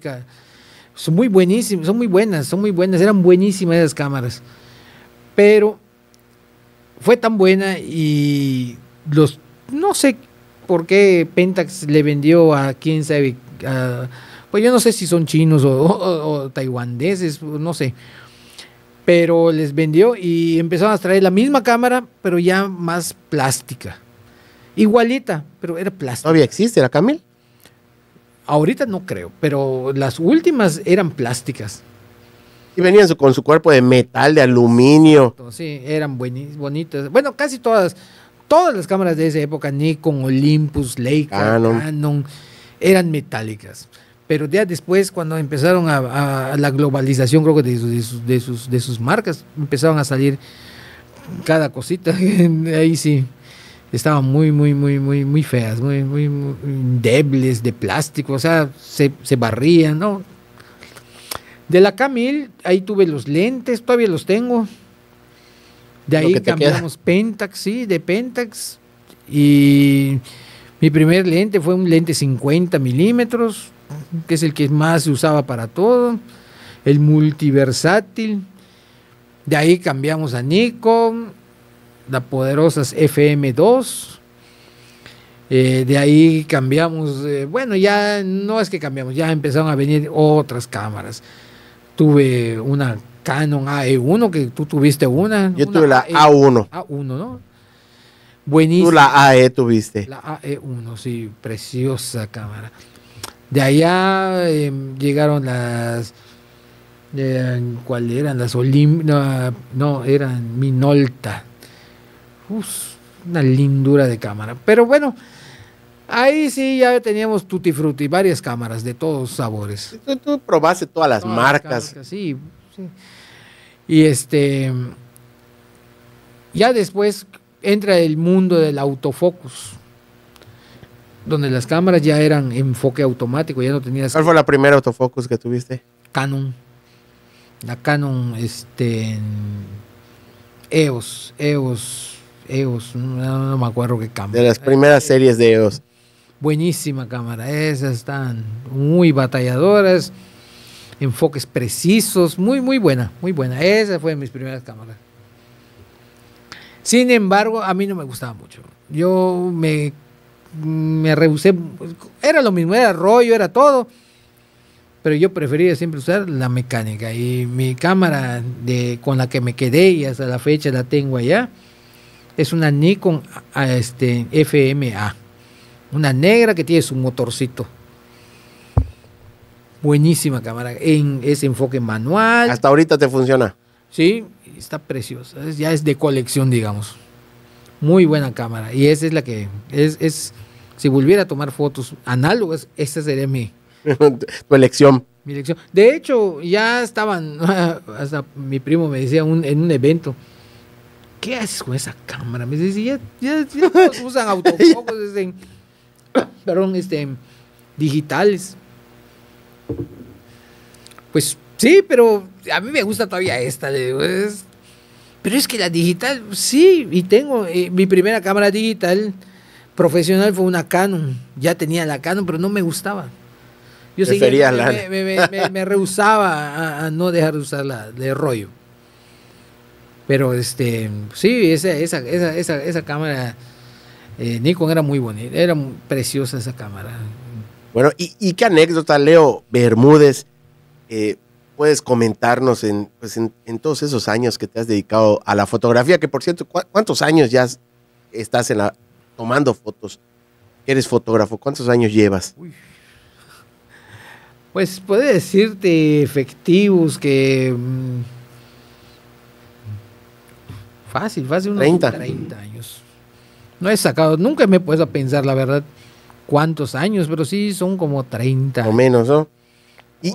Speaker 1: Son muy buenísimas, son muy buenas, son muy buenas, eran buenísimas esas cámaras. Pero fue tan buena y los no sé por qué Pentax le vendió a quién sabe pues yo no sé si son chinos o, taiwaneses no sé pero les vendió y empezaron a traer la misma cámara pero ya más plástica
Speaker 2: igualita pero era plástica todavía existe la Camil ahorita no creo pero las últimas eran plásticas y venían con su cuerpo de metal, de aluminio.
Speaker 1: Sí, eran bonitas. Bueno, casi todas todas las cámaras de esa época, Nikon, Olympus, Leica, Canon, eran metálicas. Pero ya después, cuando empezaron a, la globalización, creo que de sus, de, sus, de, sus, marcas, empezaron a salir cada cosita. Ahí sí, estaban muy, muy, muy, muy, muy feas, muy, muy, muy débiles, de plástico, o sea, se, se barrían, ¿no? De la Camil, ahí tuve los lentes, todavía los tengo. De ahí cambiamos Pentax, sí, de Pentax. Y mi primer lente fue un lente 50 milímetros, que es el que más se usaba para todo. El multiversátil. De ahí cambiamos a Nikon, la poderosas FM2. Eh, de ahí cambiamos, eh, bueno, ya no es que cambiamos, ya empezaron a venir otras cámaras. Tuve una Canon AE1, que tú tuviste una. Yo tuve la A1. A1, ¿no? Buenísima. Tú la
Speaker 2: AE tuviste. La
Speaker 1: AE1, sí, preciosa cámara. De allá em, llegaron las. ¿cuáles ¿Cuál eran? Las Olim. No, eran Minolta. Uf, una lindura de cámara. Pero bueno, Ahí sí ya teníamos tutti frutti, varias cámaras de todos sabores. Tú,
Speaker 2: probaste todas las marcas.
Speaker 1: sí, sí. Y este. Ya después entra el mundo del autofocus, donde las cámaras ya eran enfoque automático, ya no tenías. ¿Cuál
Speaker 2: fue la primera autofocus que tuviste? Canon. La Canon, este.
Speaker 1: EOS, EOS, EOS, no, me acuerdo qué cámara.
Speaker 2: De las primeras series de EOS.
Speaker 1: Buenísima cámara, esas están muy batalladoras enfoques precisos, muy, muy buena, muy buena. Esa fue mis primeras cámaras. Sin embargo, a mí no me gustaba mucho. Yo me, me rehusé, pues, era lo mismo, era rollo, era todo. Pero yo prefería siempre usar la mecánica y mi cámara de, con la que me quedé y hasta la fecha la tengo allá es una Nikon este, FMA, una negra que tiene su motorcito Buenísima cámara, en ese enfoque manual. Hasta ahorita te funciona. Sí, está preciosa. ya es de colección, digamos. Muy buena cámara. Y esa es la que es, es si volviera a tomar fotos análogas, esa sería mi tu elección. Mi elección. De hecho, ya estaban, hasta mi primo me decía un, en un evento, ¿qué haces con esa cámara? Me decía, ya, ya, usan autofocos, perdón, este, digitales. Pues sí, pero a mí me gusta todavía esta. Le pero es que la digital, sí, y tengo eh, mi primera cámara digital profesional fue una Canon. Ya tenía la Canon, pero no me gustaba. Yo seguía, me, rehusaba a, no dejar de usarla de rollo.
Speaker 2: Pero este,
Speaker 1: sí, esa, esa, cámara eh, Nikon era muy bonita, era preciosa esa cámara.
Speaker 2: Bueno, y, qué anécdota, Leo Bermúdez, eh, puedes comentarnos pues, en, todos esos años que te has dedicado a la fotografía, que por cierto, ¿cuántos años ya estás en la, tomando fotos? Eres fotógrafo, ¿cuántos años llevas?
Speaker 1: Pues puede decirte efectivos que... Mm, fácil, fácil, unos 30. 30 años. No he sacado, nunca me he puesto a pensar, la verdad, cuántos años, pero sí son como 30.
Speaker 2: O menos, ¿no? ¿Y,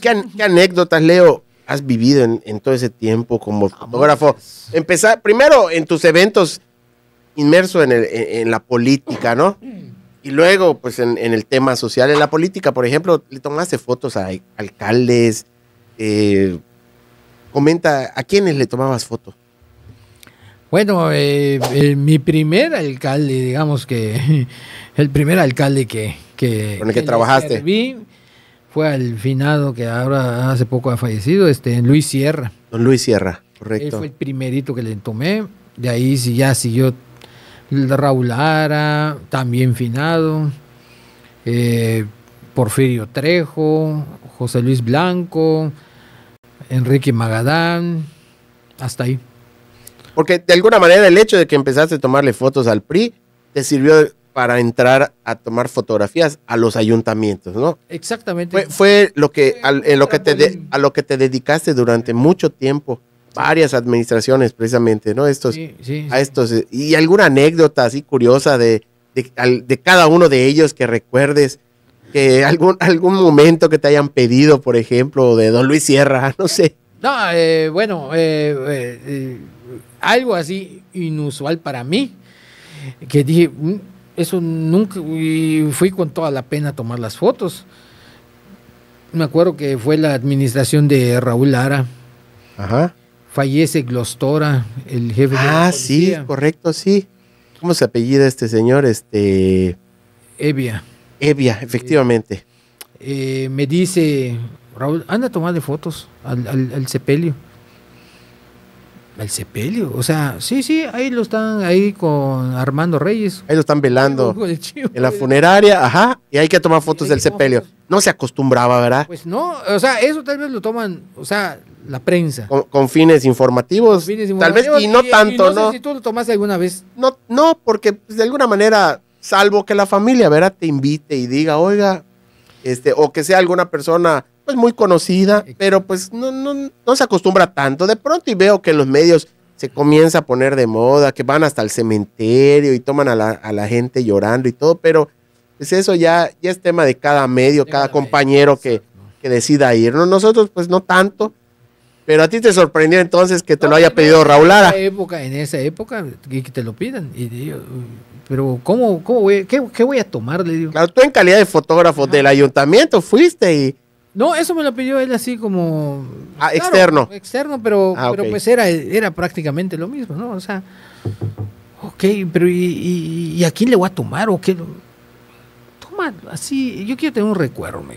Speaker 2: qué, anécdotas, Leo, has vivido en, todo ese tiempo como ah, fotógrafo? Empezar primero en tus eventos inmerso en, la política, ¿no? Y luego, pues en, el tema social, en la política, por ejemplo, le tomaste fotos a alcaldes. Eh, comenta, ¿a quiénes le tomabas fotos?
Speaker 1: Bueno, eh, eh, mi primer alcalde, digamos que el primer alcalde que, que el que, trabajaste. fue al finado que ahora hace poco ha fallecido, este Luis Sierra.
Speaker 2: Don Luis Sierra,
Speaker 1: correcto. Él fue el primerito que le tomé. De ahí sí ya siguió Raúl Ara, también finado. Eh, Porfirio Trejo, José Luis Blanco, Enrique Magadán, hasta ahí.
Speaker 2: Porque de alguna manera el hecho de que empezaste a tomarle fotos al PRI te sirvió para entrar a tomar fotografías a los ayuntamientos, ¿no? Exactamente. Fue, lo que, lo que te a lo que te dedicaste durante mucho tiempo, varias administraciones precisamente, ¿no? Estos, a estos eh, y alguna anécdota así curiosa de, de, cada uno de ellos que recuerdes, que algún algún momento que te hayan pedido, por ejemplo, de Don Luis Sierra, no sé.
Speaker 1: No, eh, bueno, eh, algo así inusual para mí, que dije, mm, eso nunca, y fui con toda la pena a tomar las fotos. Me acuerdo que fue la administración de Raúl Lara. Ajá. Fallece Glostora, el jefe ah, de la ah,
Speaker 2: sí, correcto, sí. ¿Cómo se apellida este señor? Este. Evia. Evia, efectivamente.
Speaker 1: Eh, me dice Raúl, anda a tomarle fotos al, al, al sepelio.
Speaker 2: El sepelio, o sea, sí, sí, ahí lo están ahí con Armando Reyes. Ahí lo están velando. en la funeraria, ajá, y hay que tomar fotos del sepelio. No se acostumbraba, ¿verdad?
Speaker 1: Pues no, o sea, eso tal vez lo toman,
Speaker 2: o sea, la prensa. Con, fines, informativos, fines informativos. Tal vez, y no tanto, no, ¿no? si tú lo tomaste alguna vez. No, no, porque pues, de alguna manera, salvo que la familia, ¿verdad? Te invite y diga, oiga, este, o que sea alguna persona pues muy conocida, pero pues no, se acostumbra tanto. De pronto y veo que los medios se comienza a poner de moda, que van hasta el cementerio y toman a la, gente llorando y todo, pero pues eso ya, ya es tema de cada medio, cada compañero que, decida irnos. Nosotros pues no tanto, pero a ti te sorprendió entonces que te lo haya pedido Raúl Lara. En
Speaker 1: esa época, en esa época,
Speaker 2: que te lo pidan. pero ¿cómo, cómo voy, qué, voy a tomar? Claro, tú en calidad de fotógrafo del ayuntamiento fuiste y
Speaker 1: no, eso me lo pidió él así como... Ah, externo. Externo, pero, ah, pero pues era, era prácticamente lo mismo, ¿no? O sea, ok, pero ¿y, y, a quién le voy a tomar o qué? Toma, así, yo quiero tener un recuerdo, me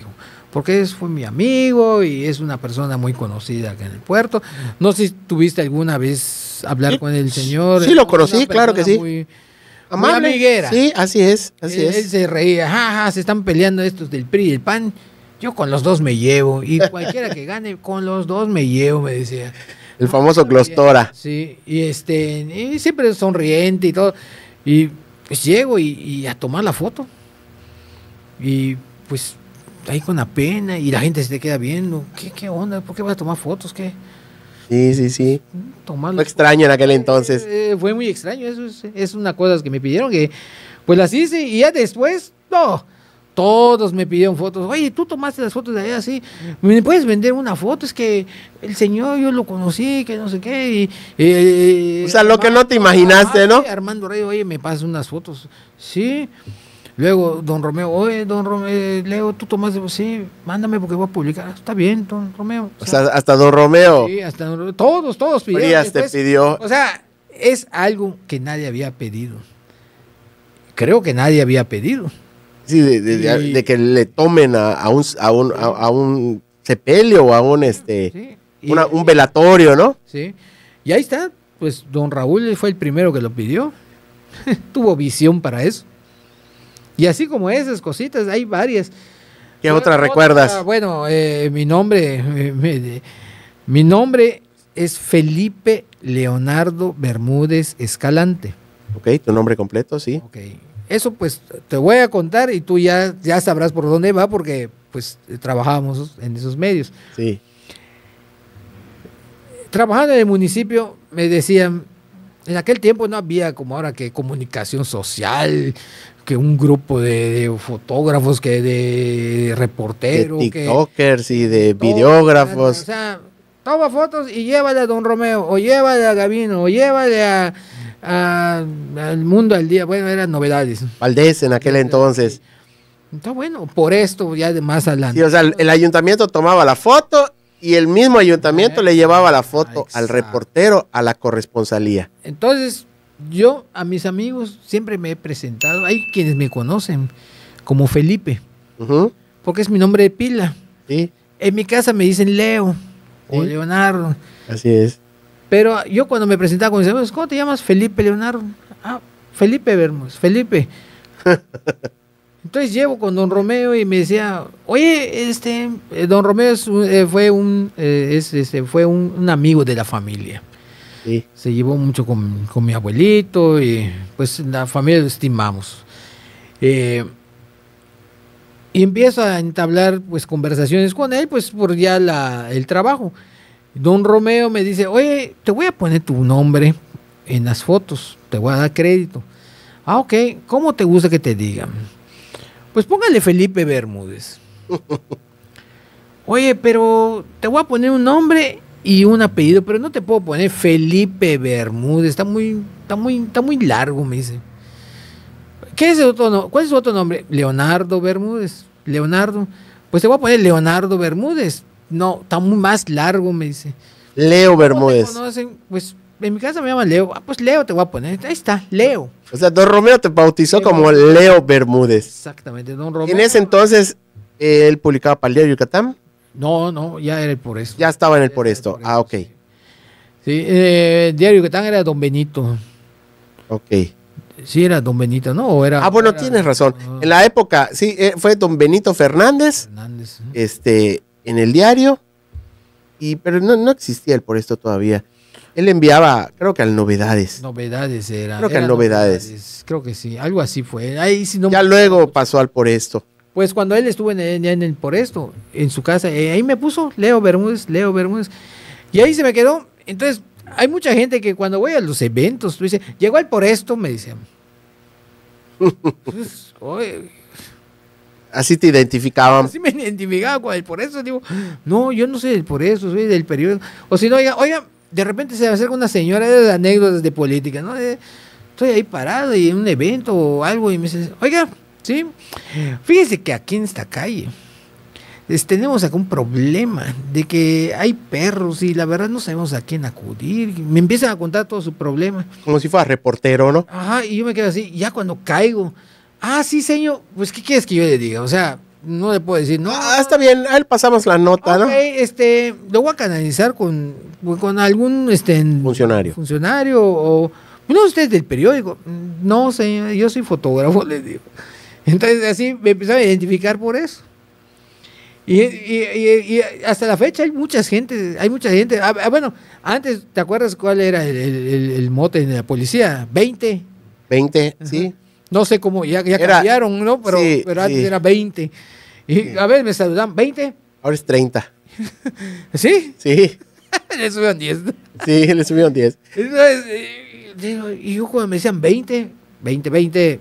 Speaker 1: porque es, fue mi amigo y es una persona muy conocida acá en el puerto. No sé si tuviste alguna vez hablar con el señor. Sí, lo conocí, claro que sí. Muy, Sí, así es, así es. Él se reía, jaja, se están peleando estos del PRI y el PAN. Yo con los dos me llevo y cualquiera que gane, con los dos me llevo, me decía.
Speaker 2: El famoso Clostora.
Speaker 1: Sí, y, este, siempre sonriente y todo. Y pues llego y, a tomar la foto. Y pues ahí con la pena y la gente se te queda viendo. ¿Qué, onda? ¿Por qué vas a tomar fotos? ¿Qué?
Speaker 2: Sí, sí, sí. Tomarlo. extraño en aquel entonces.
Speaker 1: Eh, eh, fue muy extraño, es, una cosa que me pidieron que pues las hice y ya después, no, todos me pidieron fotos. Oye, tú tomaste las fotos de allá así. ¿Me puedes vender una foto? Es que el señor yo lo conocí, que no sé qué. Y, o sea, lo que no te imaginaste, ¿no? Armando Rey, oye, me pasas unas fotos. Sí. Luego, don Romeo, oye, don Romeo, eh, Leo, tú tomaste, sí, mándame porque voy a publicar. Está bien, don Romeo. hasta don Romeo. Sí, hasta don Romeo. Todos, todos pidieron. Frías te pidió. O sea, es algo que nadie había pedido.
Speaker 2: Creo que nadie había pedido. Sí, de, que le tomen a, un, a un, a, un sepelio o a un, este, un velatorio, ¿no? Sí. Y ahí está, pues don Raúl fue el primero que lo pidió. Tuvo visión
Speaker 1: para eso. Y así como esas cositas, hay varias. ¿Qué otras recuerdas? bueno, eh, mi nombre, eh, mi, mi nombre es Felipe Leonardo Bermúdez Escalante.
Speaker 2: Ok, tu nombre completo, sí. Ok,
Speaker 1: eso pues te voy a contar y tú ya, ya sabrás por dónde va porque pues trabajábamos en esos medios. Sí. Trabajando en el municipio me decían, en aquel tiempo no había como ahora que comunicación social, que un grupo de, fotógrafos, que de reporteros. De TikTokers
Speaker 2: y de videógrafos. O sea,
Speaker 1: toma fotos y llévale a Don Romeo, o llévale a Gabino, o llévale a Ah, al mundo al día. Bueno, eran novedades.
Speaker 2: Valdés en aquel entonces. Está bueno, por esto ya de más adelante. el, ayuntamiento tomaba la foto y el mismo ayuntamiento le llevaba la foto ah, al reportero, a la corresponsalía.
Speaker 1: Entonces, yo a mis amigos siempre me he presentado, hay quienes me conocen como Felipe, porque es mi nombre de pila. En mi casa me dicen Leo o Leonardo. Así es. Pero yo cuando me presentaba con mis ¿cómo te llamas? Felipe Leonardo. Ah, Felipe Vermos, Felipe. Entonces llevo con don Romeo y me decía, oye, este, eh, don Romeo eh, fue un, eh, este, fue un, amigo de la familia. Sí. Se llevó mucho con, con, mi abuelito y pues la familia lo estimamos. y empiezo a entablar pues conversaciones con él, pues por ya la, el trabajo. Don Romeo me dice, oye, te voy a poner tu nombre en las fotos, te voy a dar crédito. Ah, ok, ¿cómo te gusta que te digan? Pues póngale Felipe Bermúdez. Oye, pero te voy a poner un nombre y un apellido, pero no te puedo poner Felipe Bermúdez, está muy, está muy, está muy largo, me dice. es ¿Cuál es su otro nombre? Leonardo Bermúdez. Leonardo. Pues te voy a poner Leonardo Bermúdez. No, está muy más largo, me dice.
Speaker 2: Leo Bermúdez.
Speaker 1: Pues en mi casa me llaman Leo. Ah, pues Leo te voy a poner. Ahí está, Leo.
Speaker 2: O sea, don Romeo te bautizó como Leo Bermúdez.
Speaker 1: Exactamente, don
Speaker 2: Romeo. En ese entonces, él publicaba para el Diario Yucatán. No, no, ya era el por esto. Ya estaba en el por esto. Ah, ok. Sí, eh, Diario Yucatán era Don Benito. Ok. Sí, era Don Benito, ¿no? era, ah, bueno, tienes razón. Ah. En la época, sí, eh, fue Don Benito Fernández. Fernández. Este, en el diario, y, pero no, existía el por esto todavía. Él enviaba, creo que al Novedades.
Speaker 1: Novedades era. Creo que al novedades.
Speaker 2: Creo que sí, algo así fue. Ahí ya luego pasó al por esto.
Speaker 1: Pues cuando él estuvo en el, en por esto, en su casa, eh, ahí me puso Leo Bermúdez, Leo Bermúdez. Y ahí se me quedó. Entonces, hay mucha gente que cuando voy a los eventos, tú dices, llegó al por esto, me dicen. Pues, Así te identificaban. Así me identificaba con el por eso. Digo, no, yo no soy del por eso, soy del periodo. O si no, oiga, oiga, de repente se a acerca una señora de anécdotas de política, ¿no? estoy ahí parado y en un evento o algo y me dice, oiga, ¿sí? Fíjese que aquí en esta calle tenemos algún un problema de que hay perros y la verdad no sabemos a quién acudir. Me empiezan a contar todo su problemas. Como si fuera reportero, ¿no? Ajá, y yo me quedo así, ya cuando caigo, Ah, sí, señor. Pues, ¿qué quieres que yo le diga? O sea, no le puedo decir, no. Ah, está bien, a pasamos la nota, ¿no? este, lo voy a canalizar con, con algún este, funcionario. Funcionario o. No, usted es del periódico. No, señor, yo soy fotógrafo, le digo. Entonces, así me empezaron a identificar por eso. Y, hasta la fecha hay mucha gente, hay mucha gente. Ah, ah, bueno, antes, ¿te acuerdas cuál era el, mote de la policía? 20. 20, sí. No sé cómo, ya, ya cambiaron, ¿no? Pero, pero antes era 20. Y a ver, me saludan, ¿20?
Speaker 2: Ahora es 30. ¿Sí? Sí.
Speaker 1: le subieron 10.
Speaker 2: Sí, le subieron 10. Entonces, eh, y yo cuando me decían 20, 20, 20,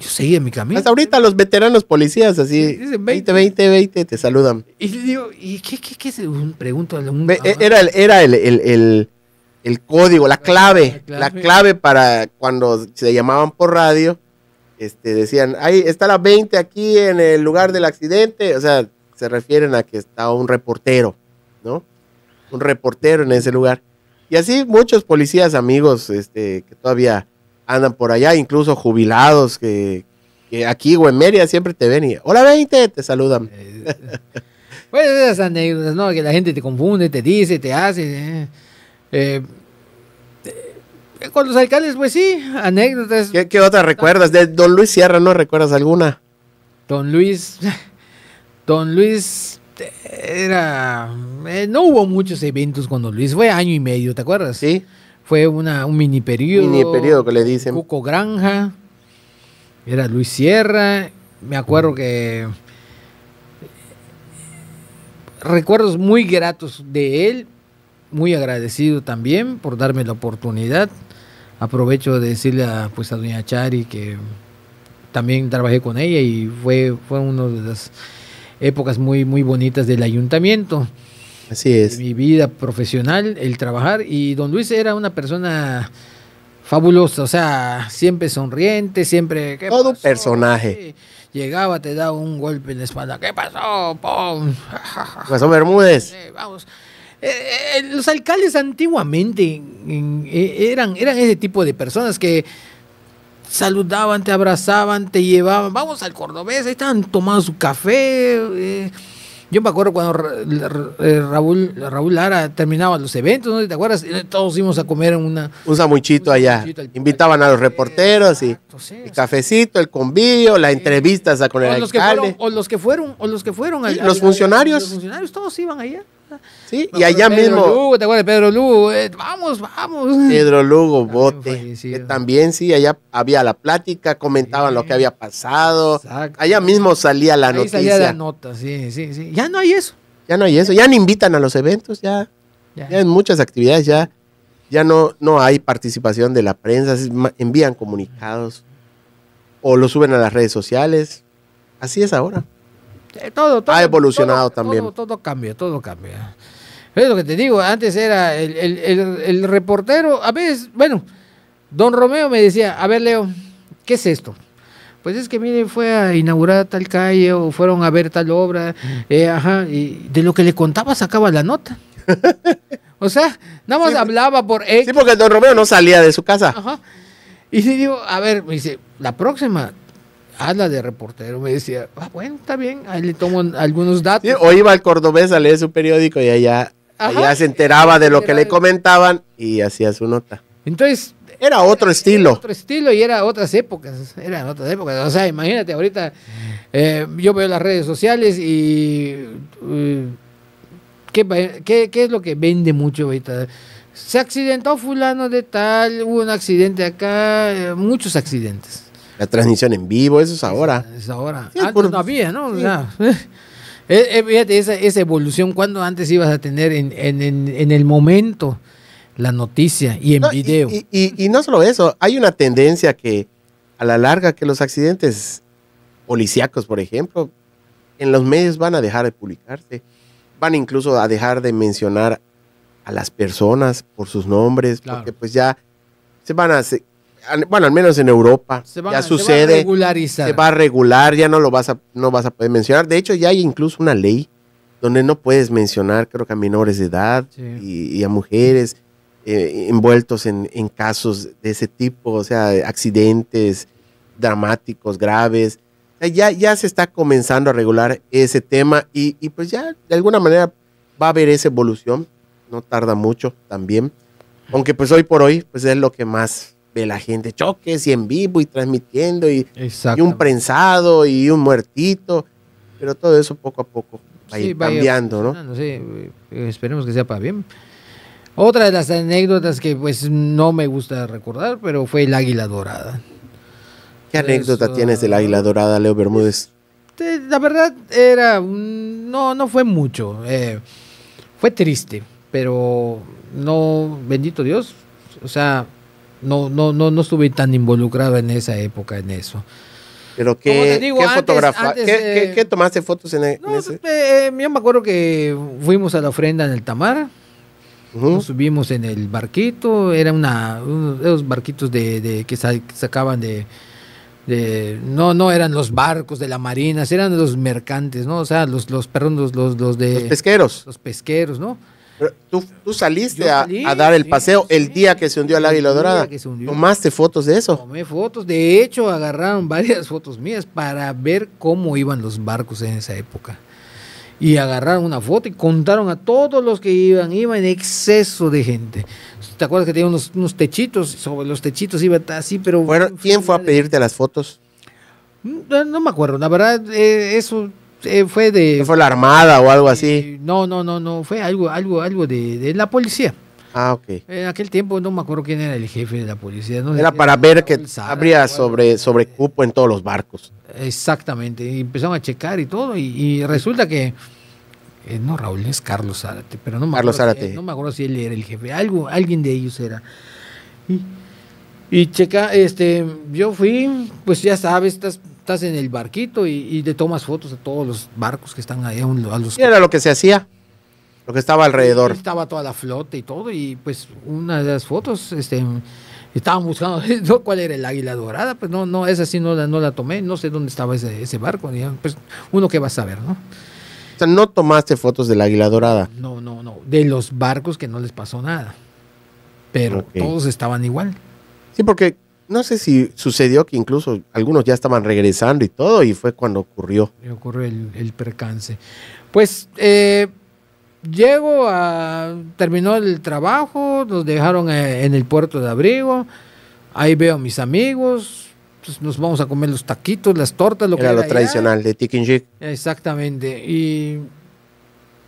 Speaker 2: yo seguí en mi camino. Hasta ahorita los veteranos policías así, Dicen 20. 20, 20, te saludan. Y digo, ¿y qué, qué, qué es? Un, pregunto Era, el, el, el el código, la clave, la clave, para cuando se llamaban por radio, este, decían, ahí está la 20 aquí en el lugar del accidente, o sea, se refieren a que estaba un reportero, ¿no? Un reportero en ese lugar. Y así muchos policías amigos este, que todavía andan por allá, incluso jubilados, que, que aquí o en Mérida siempre te ven y, hola 20, te saludan. pues
Speaker 1: bueno, esas anécdotas, ¿no? Que la gente te confunde, te dice, te hace. Eh,
Speaker 2: eh, con los alcaldes, pues sí, anécdotas. ¿Qué, ¿Qué, otra recuerdas? De Don Luis Sierra, ¿no recuerdas alguna? Don Luis. Don Luis
Speaker 1: era. Eh, no hubo muchos eventos con Don Luis, fue año y medio, ¿te acuerdas? Sí. Fue una, un mini periodo. Mini periodo que le dicen. Cuco Granja. Era Luis Sierra. Me acuerdo que. Recuerdos muy gratos de él muy agradecido también por darme la oportunidad. Aprovecho de decirle a, pues, a doña Chari que también trabajé con ella y fue, fue una de las épocas muy, muy bonitas del ayuntamiento. Así es. Mi vida profesional, el trabajar. Y don Luis era una persona fabulosa, o sea, siempre sonriente, siempre... Todo personaje. Llegaba, te daba un golpe en la espalda. ¿Qué pasó? pasó
Speaker 2: Bermúdez?
Speaker 1: vamos. Eh, eh, los alcaldes antiguamente eh, eran, eran ese tipo de personas que saludaban, te abrazaban, te llevaban, vamos al cordobés, ahí estaban tomando su café. Yo me acuerdo cuando Raúl, Raúl Lara terminaba los eventos, ¿no? ¿Te acuerdas? Todos
Speaker 2: íbamos a comer una... Un samuchito allá. Invitaban a los reporteros y el cafecito, el convío la entrevistas con el alcalde.
Speaker 1: o los que fueron, o los que fueron. los funcionarios. Los funcionarios, todos iban allá
Speaker 2: y allá Pedro mismo. Lugo, ¿te acuerdas? Pedro Lugo, eh,
Speaker 1: vamos, vamos. Pedro
Speaker 2: Lugo, bote. Que también, sí, allá había la plática, comentaban lo que había pasado. Allá mismo salía la noticia. Salía la
Speaker 1: nota, sí, sí, sí.
Speaker 2: Ya no hay eso. Ya no hay eso. Ya no invitan a los eventos, ya. Ya, ya en muchas actividades, ya. Ya no, no hay participación de la prensa, envían comunicados o lo suben a las redes sociales. Así es ahora. Eh, todo, ha evolucionado también. Todo,
Speaker 1: cambia, todo cambia. Es lo que te digo, antes era el, el, el, reportero, a veces, bueno, don Romeo me decía, a ver Leo, ¿qué es esto? Pues es que mire, fue a inaugurar tal calle o fueron a ver tal obra, eh, ajá, y de lo que le contaba sacaba la nota. o sea, nada más hablaba por él. Sí, porque don Romeo no salía de su casa. Ajá. Y si digo, a ver, me dice, la próxima habla de reportero. Me decía, ah, bueno, está bien, ahí le tomo
Speaker 2: algunos datos. o iba al cordobés a leer su periódico y allá, allá se enteraba de lo que le comentaban y hacía su nota. Entonces... Era otro estilo. otro
Speaker 1: estilo y era otras épocas, era otras épocas. O sea, imagínate, ahorita eh, yo veo las redes sociales y... Eh, ¿qué, qué, es lo que vende mucho ahorita? Se accidentó fulano de tal, hubo un accidente acá, eh, muchos
Speaker 2: accidentes la transmisión en vivo, eso es ahora. Es
Speaker 1: ahora. todavía, ¿no?
Speaker 2: Eh, eh, fíjate,
Speaker 1: esa, evolución, ¿cuándo antes ibas a tener en, el momento la noticia y en video?
Speaker 2: Y, y, no solo eso, hay una tendencia que a la larga que los accidentes policíacos, por ejemplo, en los medios van a dejar de publicarse, van incluso a dejar de mencionar a las personas por sus nombres, porque pues ya se van a bueno, al menos en Europa, se ya sucede. Se va a regularizar. Se va a regular, ya no lo vas a, no vas a poder mencionar. De hecho, ya hay incluso una ley donde no puedes mencionar, creo que a menores de edad y, a mujeres eh, envueltos en, casos de ese tipo, o sea, accidentes dramáticos, graves. ya, ya se está comenzando a regular ese tema y, y, pues ya de alguna manera va a haber esa evolución, no tarda mucho también, aunque pues hoy por hoy pues es lo que más de la gente, choques y en vivo y transmitiendo y, un prensado y un muertito, pero todo eso poco a poco va cambiando, ¿no? Eh, esperemos que sea para bien.
Speaker 1: Otra de las anécdotas que pues no me gusta recordar, pero fue el Águila Dorada. ¿Qué anécdota tienes
Speaker 2: del Águila Dorada, Leo Bermúdez?
Speaker 1: Este, la verdad era, no, no fue mucho. Eh, fue triste, pero no, bendito Dios. O sea, no, no, no, no estuve tan involucrado en esa época en eso.
Speaker 2: Pero qué, ¿qué, tomaste fotos en, el, ese? Pues, eh, eh, yo
Speaker 1: me acuerdo que fuimos a la ofrenda en el Tamar. subimos en el barquito, era una, unos barquitos de, que sacaban de, no, no eran los barcos de la marina, eran los mercantes, ¿no? O sea, los, perdón, los, los,
Speaker 2: los de... pesqueros. Los pesqueros, ¿no? Tú, saliste a, dar el paseo el día que se hundió el Águila Dorada. ¿Tomaste fotos de eso? Tomé fotos. De hecho, agarraron
Speaker 1: varias fotos mías para ver cómo iban los barcos en esa época. Y agarraron una foto y contaron a todos los que iban. Iba en exceso de gente. ¿Te acuerdas que tenía unos, techitos? Sobre los techitos iba así, pero... Bueno, ¿quién fue a pedirte las fotos? Mm, no, me acuerdo. La verdad, eh, eso eh, fue de... ¿Fue la Armada o algo así? Eh, no, no, no, no, fue algo, algo, algo de, la policía. Ah, ok. En aquel tiempo no me acuerdo quién era el jefe de la policía. era para ver que habría
Speaker 2: sobre, sobre cupo en todos los barcos.
Speaker 1: Exactamente. Y empezaron a checar y todo. Y, resulta que. Eh, no, Raúl, es Carlos Zárate. Pero no me, Carlos acuerdo si, no me acuerdo si él era el jefe. Algo, alguien de ellos era. Y, checa, este, yo fui, pues ya sabes, estás estás en el barquito y, te le tomas fotos a todos los barcos que están ahí. A los
Speaker 2: era lo que se hacía, lo que estaba alrededor. Estaba toda la
Speaker 1: flota y todo, y pues una de las fotos, este, estaban buscando cuál era el águila dorada, pues no, no, esa sí no la, no la tomé, no sé dónde estaba ese, ese barco, pues uno que va a saber, ¿no? O
Speaker 2: sea, no tomaste fotos del águila dorada.
Speaker 1: No, no, no, de los barcos que no les pasó nada,
Speaker 2: pero todos
Speaker 1: estaban igual.
Speaker 2: Sí, porque no sé si sucedió que incluso algunos ya estaban regresando y todo, y fue cuando ocurrió.
Speaker 1: Y ocurrió el, percance. Pues eh, llego a. terminó el trabajo, nos dejaron eh, en el puerto de abrigo. Ahí veo a mis amigos, pues nos vamos a comer los
Speaker 2: taquitos, las
Speaker 1: tortas, lo que era. lo tradicional
Speaker 2: de Tikinjik.
Speaker 1: Exactamente. Y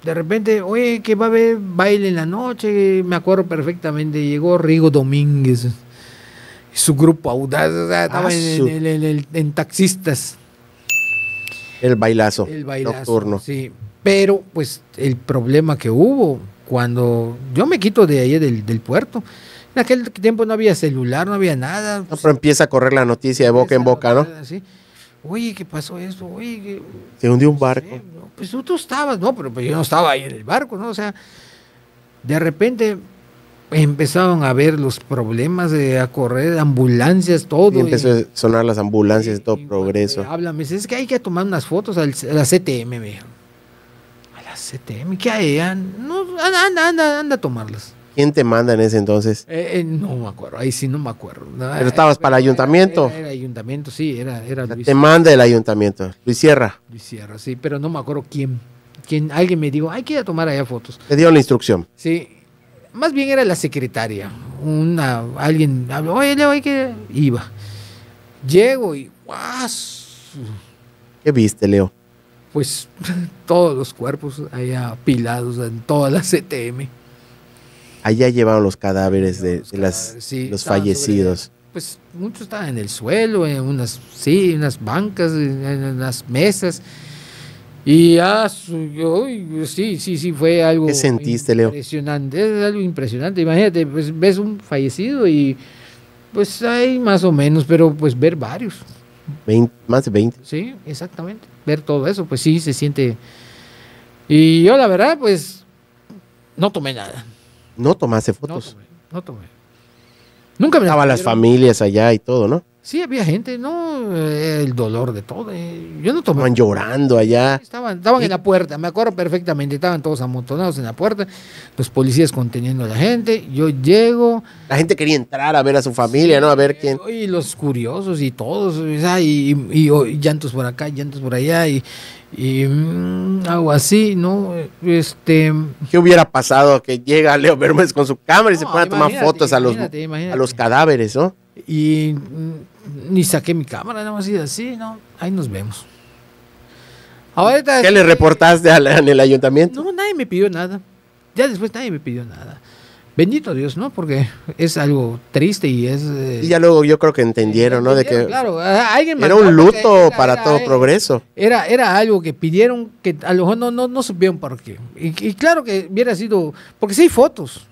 Speaker 1: de repente, oye, que va a haber baile en la noche. Me acuerdo perfectamente, llegó Rigo Domínguez su grupo audaz, o sea, estaba ah, en, taxistas. El bailazo, el bailazo nocturno. Sí, pero pues el problema que hubo cuando yo me quito de ahí del, puerto, en aquel tiempo no
Speaker 2: había celular, no había nada. pero empieza a correr la noticia de boca en boca, ¿no?
Speaker 1: Oye, ¿qué pasó eso? Oye,
Speaker 2: se hundió un barco.
Speaker 1: pues tú, tú estabas, no, pero pues, yo no estaba ahí en el barco, ¿no? O sea, de repente
Speaker 2: empezaron a ver los problemas, de a correr ambulancias, todo. empezó a sonar las ambulancias, todo progreso.
Speaker 1: Habla, me es que hay que tomar unas fotos a la CTM, me
Speaker 2: A la CTM, ¿qué hay? Ah,
Speaker 1: anda, anda, anda, a tomarlas.
Speaker 2: ¿Quién te manda en ese entonces?
Speaker 1: Eh, eh, no me
Speaker 2: acuerdo, ahí sí no me acuerdo. Pero eh, estabas para el ayuntamiento.
Speaker 1: Era, ayuntamiento, sí, era, era Te manda el
Speaker 2: ayuntamiento, Luis Sierra.
Speaker 1: Luis Sierra, sí, pero no me acuerdo quién. quién alguien me dijo, hay que ir a tomar allá fotos.
Speaker 2: Te dio la instrucción.
Speaker 1: Sí, más bien era la secretaria, una, alguien habló, oye, Leo, hay que...
Speaker 2: Iba. Llego
Speaker 1: y... ¡guas!
Speaker 2: ¿Qué viste, Leo?
Speaker 1: Pues todos los cuerpos allá apilados en toda la CTM.
Speaker 2: Allá llevaron los cadáveres de, los, las, los fallecidos.
Speaker 1: pues muchos estaban en el suelo, en unas, bancas, en, en unas mesas. Y ah, sí, sí, sí, fue algo sentiste, impresionante. Es algo impresionante. Imagínate, pues ves un fallecido y pues hay más o menos, pero pues ver varios.
Speaker 2: más de 20. Sí,
Speaker 1: exactamente.
Speaker 2: Ver todo eso, pues sí, se siente. Y yo la verdad, pues no tomé nada. No tomaste fotos. No tomé. No tomé. Nunca me Estaba las familias allá y todo, ¿no? Sí, había
Speaker 1: gente, ¿no? Eh, el dolor de todo. Eh,
Speaker 2: yo no tomaba. Estaban llorando allá.
Speaker 1: Estaban, estaban en la puerta, me acuerdo perfectamente. Estaban todos amontonados en la puerta, los policías conteniendo a la gente. Yo llego.
Speaker 2: La gente quería entrar a ver a su familia, ¿no? A ver quién.
Speaker 1: Y los curiosos y todos, oh, y, llantos por acá, llantos por allá, y, mm, algo así, ¿no?
Speaker 2: Este. ¿Qué hubiera pasado que llega Leo Bermúdez con su cámara y se pone a tomar fotos a los, a los cadáveres, ¿no? Y ni saqué mi cámara,
Speaker 1: nada más y así, ¿no? Ahí nos vemos.
Speaker 2: Ahorita, ¿Qué le reportaste al, en el ayuntamiento?
Speaker 1: No, nadie me pidió nada. Ya después nadie me pidió nada. Bendito Dios, ¿no? Porque
Speaker 2: es algo triste y es... Eh, y ya luego yo creo que entendieron, ¿no? De que claro,
Speaker 1: alguien era un luto
Speaker 2: para todo progreso.
Speaker 1: Era, era algo que pidieron que a lo mejor no, no, no supieron por qué. Y, y claro que hubiera sido... Porque sí hay fotos,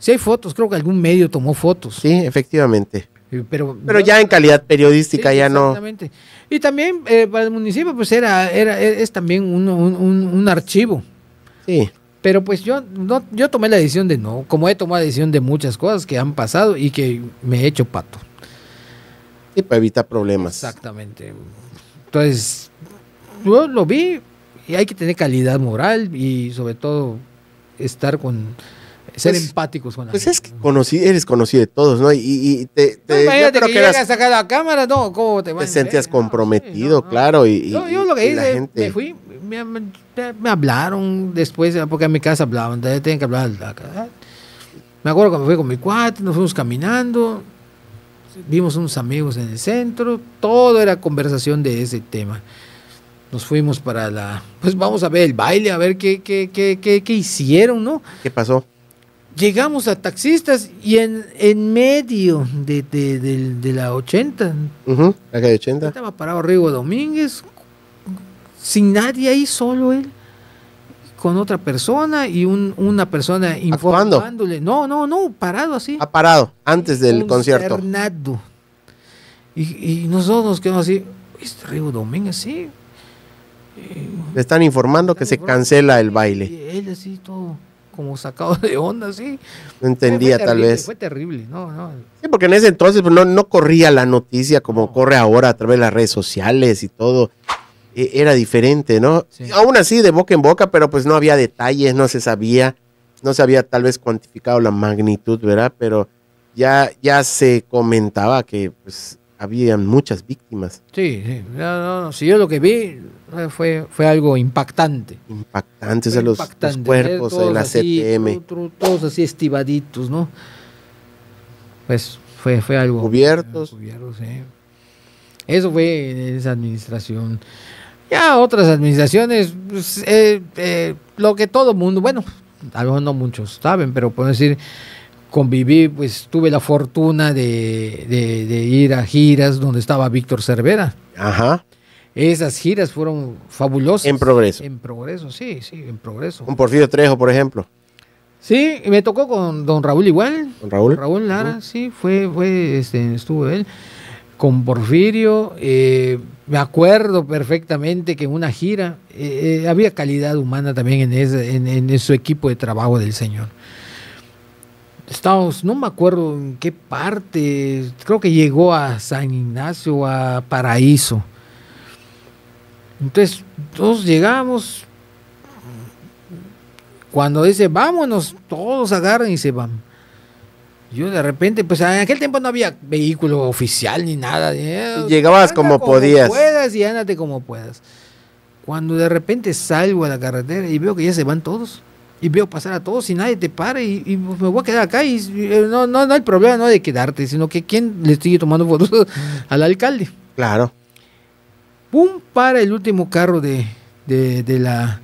Speaker 1: Sí hay fotos, creo que algún
Speaker 2: medio tomó fotos. Sí, efectivamente. Pero, pero ya en calidad periodística ya no.
Speaker 1: Exactamente. Y también eh, para el municipio pues era, era e, es también un, archivo. Sí. Pero pues yo no yo tomé la decisión de no, como he tomado la decisión de muchas cosas que han pasado y que me he hecho pato.
Speaker 2: Sí, para evitar problemas.
Speaker 1: Exactamente. Entonces, yo lo vi y hay que tener calidad moral y sobre todo estar con ser pues, empáticos con la Pues gente.
Speaker 2: conocí, eres conocido de todos, ¿no? Y, te, imagínate yo creo que, llegas
Speaker 1: a la cámara, ¿no? ¿Cómo te, te sentías
Speaker 2: comprometido, claro. Y, no, yo lo que hice, me fui, me,
Speaker 1: hablaron después, porque en mi casa hablaban, tenían que hablar Me acuerdo cuando fui con mi cuate, nos fuimos caminando, vimos unos amigos en el centro, todo era conversación de ese tema. Nos fuimos para la, pues vamos a ver el baile, a ver qué, qué, qué, qué hicieron, ¿no? ¿Qué pasó? llegamos a taxistas y en, en medio de, de, de la 80.
Speaker 2: la calle 80.
Speaker 1: Estaba parado Rigo Domínguez, sin nadie ahí, solo él, con otra persona y una persona informándole. No, no, no, parado así.
Speaker 2: Ha ah, parado, antes del concierto. Fernando. Y, y, nosotros nos quedamos así, este Rigo Domínguez, sí. Le están informando que se cancela el baile.
Speaker 1: Y él así todo como sacado de onda, ¿sí?
Speaker 2: No entendía, tal vez.
Speaker 1: Fue terrible, no, no.
Speaker 2: Sí, porque en ese entonces pues, no, corría la noticia como corre ahora a través de las redes sociales y todo. E, era diferente, ¿no? Aún así, de boca en boca, pero pues no había detalles, no se sabía, no se había tal vez cuantificado la magnitud, ¿verdad? Pero ya, ya se comentaba que pues, habían muchas víctimas.
Speaker 1: Sí, sí. Si yo lo que vi eh, fue, fue algo impactante.
Speaker 2: Impactantes a los, cuerpos de ¿eh? la
Speaker 1: CTM. Todos, así estivaditos, ¿no? Pues fue, fue algo. Cubiertos. Ah, Eso fue en esa administración. Ya otras administraciones, pues, eh, lo que todo mundo, bueno, a lo mejor no muchos saben, pero puedo decir conviví, pues tuve la fortuna de, ir a giras donde estaba Víctor Cervera. Ajá. Esas giras fueron fabulosas. En
Speaker 2: progreso. En progreso, sí, sí, en progreso. Un Porfirio Trejo, por ejemplo.
Speaker 1: Sí, me tocó con don Raúl igual. Don Raúl. Raúl Lara, sí, fue, fue, este, estuvo él. Con Porfirio, eh, me acuerdo perfectamente que en una gira eh, eh, había calidad humana también en, ese, en su equipo de trabajo del señor. Estábamos, no me acuerdo en qué parte, creo que llegó a San Ignacio, a Paraíso. Entonces, todos llegamos. Cuando dice, vámonos, todos agarran y se van. Yo de repente, pues en aquel tiempo no había vehículo oficial ni nada. ¿eh? Llegabas como, podías. puedas y ándate como puedas. Cuando de repente salgo a la carretera y veo que ya se van todos y veo pasar a todos y nadie te para y, me voy a quedar acá y, eh, no, no, hay problema no de quedarte, sino que quién le sigue tomando fotos al alcalde. Claro. Pum, para el último carro de, la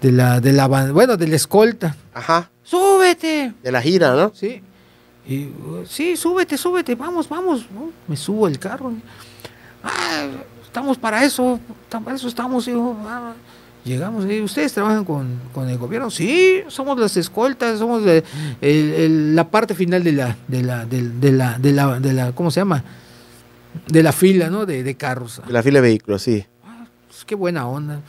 Speaker 1: de la de bueno, de la escolta. Ajá. Súbete. De la gira, ¿no? Sí. Y, sí, súbete, súbete, vamos, vamos. Me subo el carro. Ah, estamos para eso, para eso estamos, hijo. Ah, Llegamos y ustedes trabajan con, el gobierno. Sí, somos las escoltas, somos la parte final de la, de la, la, de la, ¿cómo se llama? De la fila, ¿no? De, carros.
Speaker 2: De la fila de vehículos, sí. Ah,
Speaker 1: pues qué buena onda.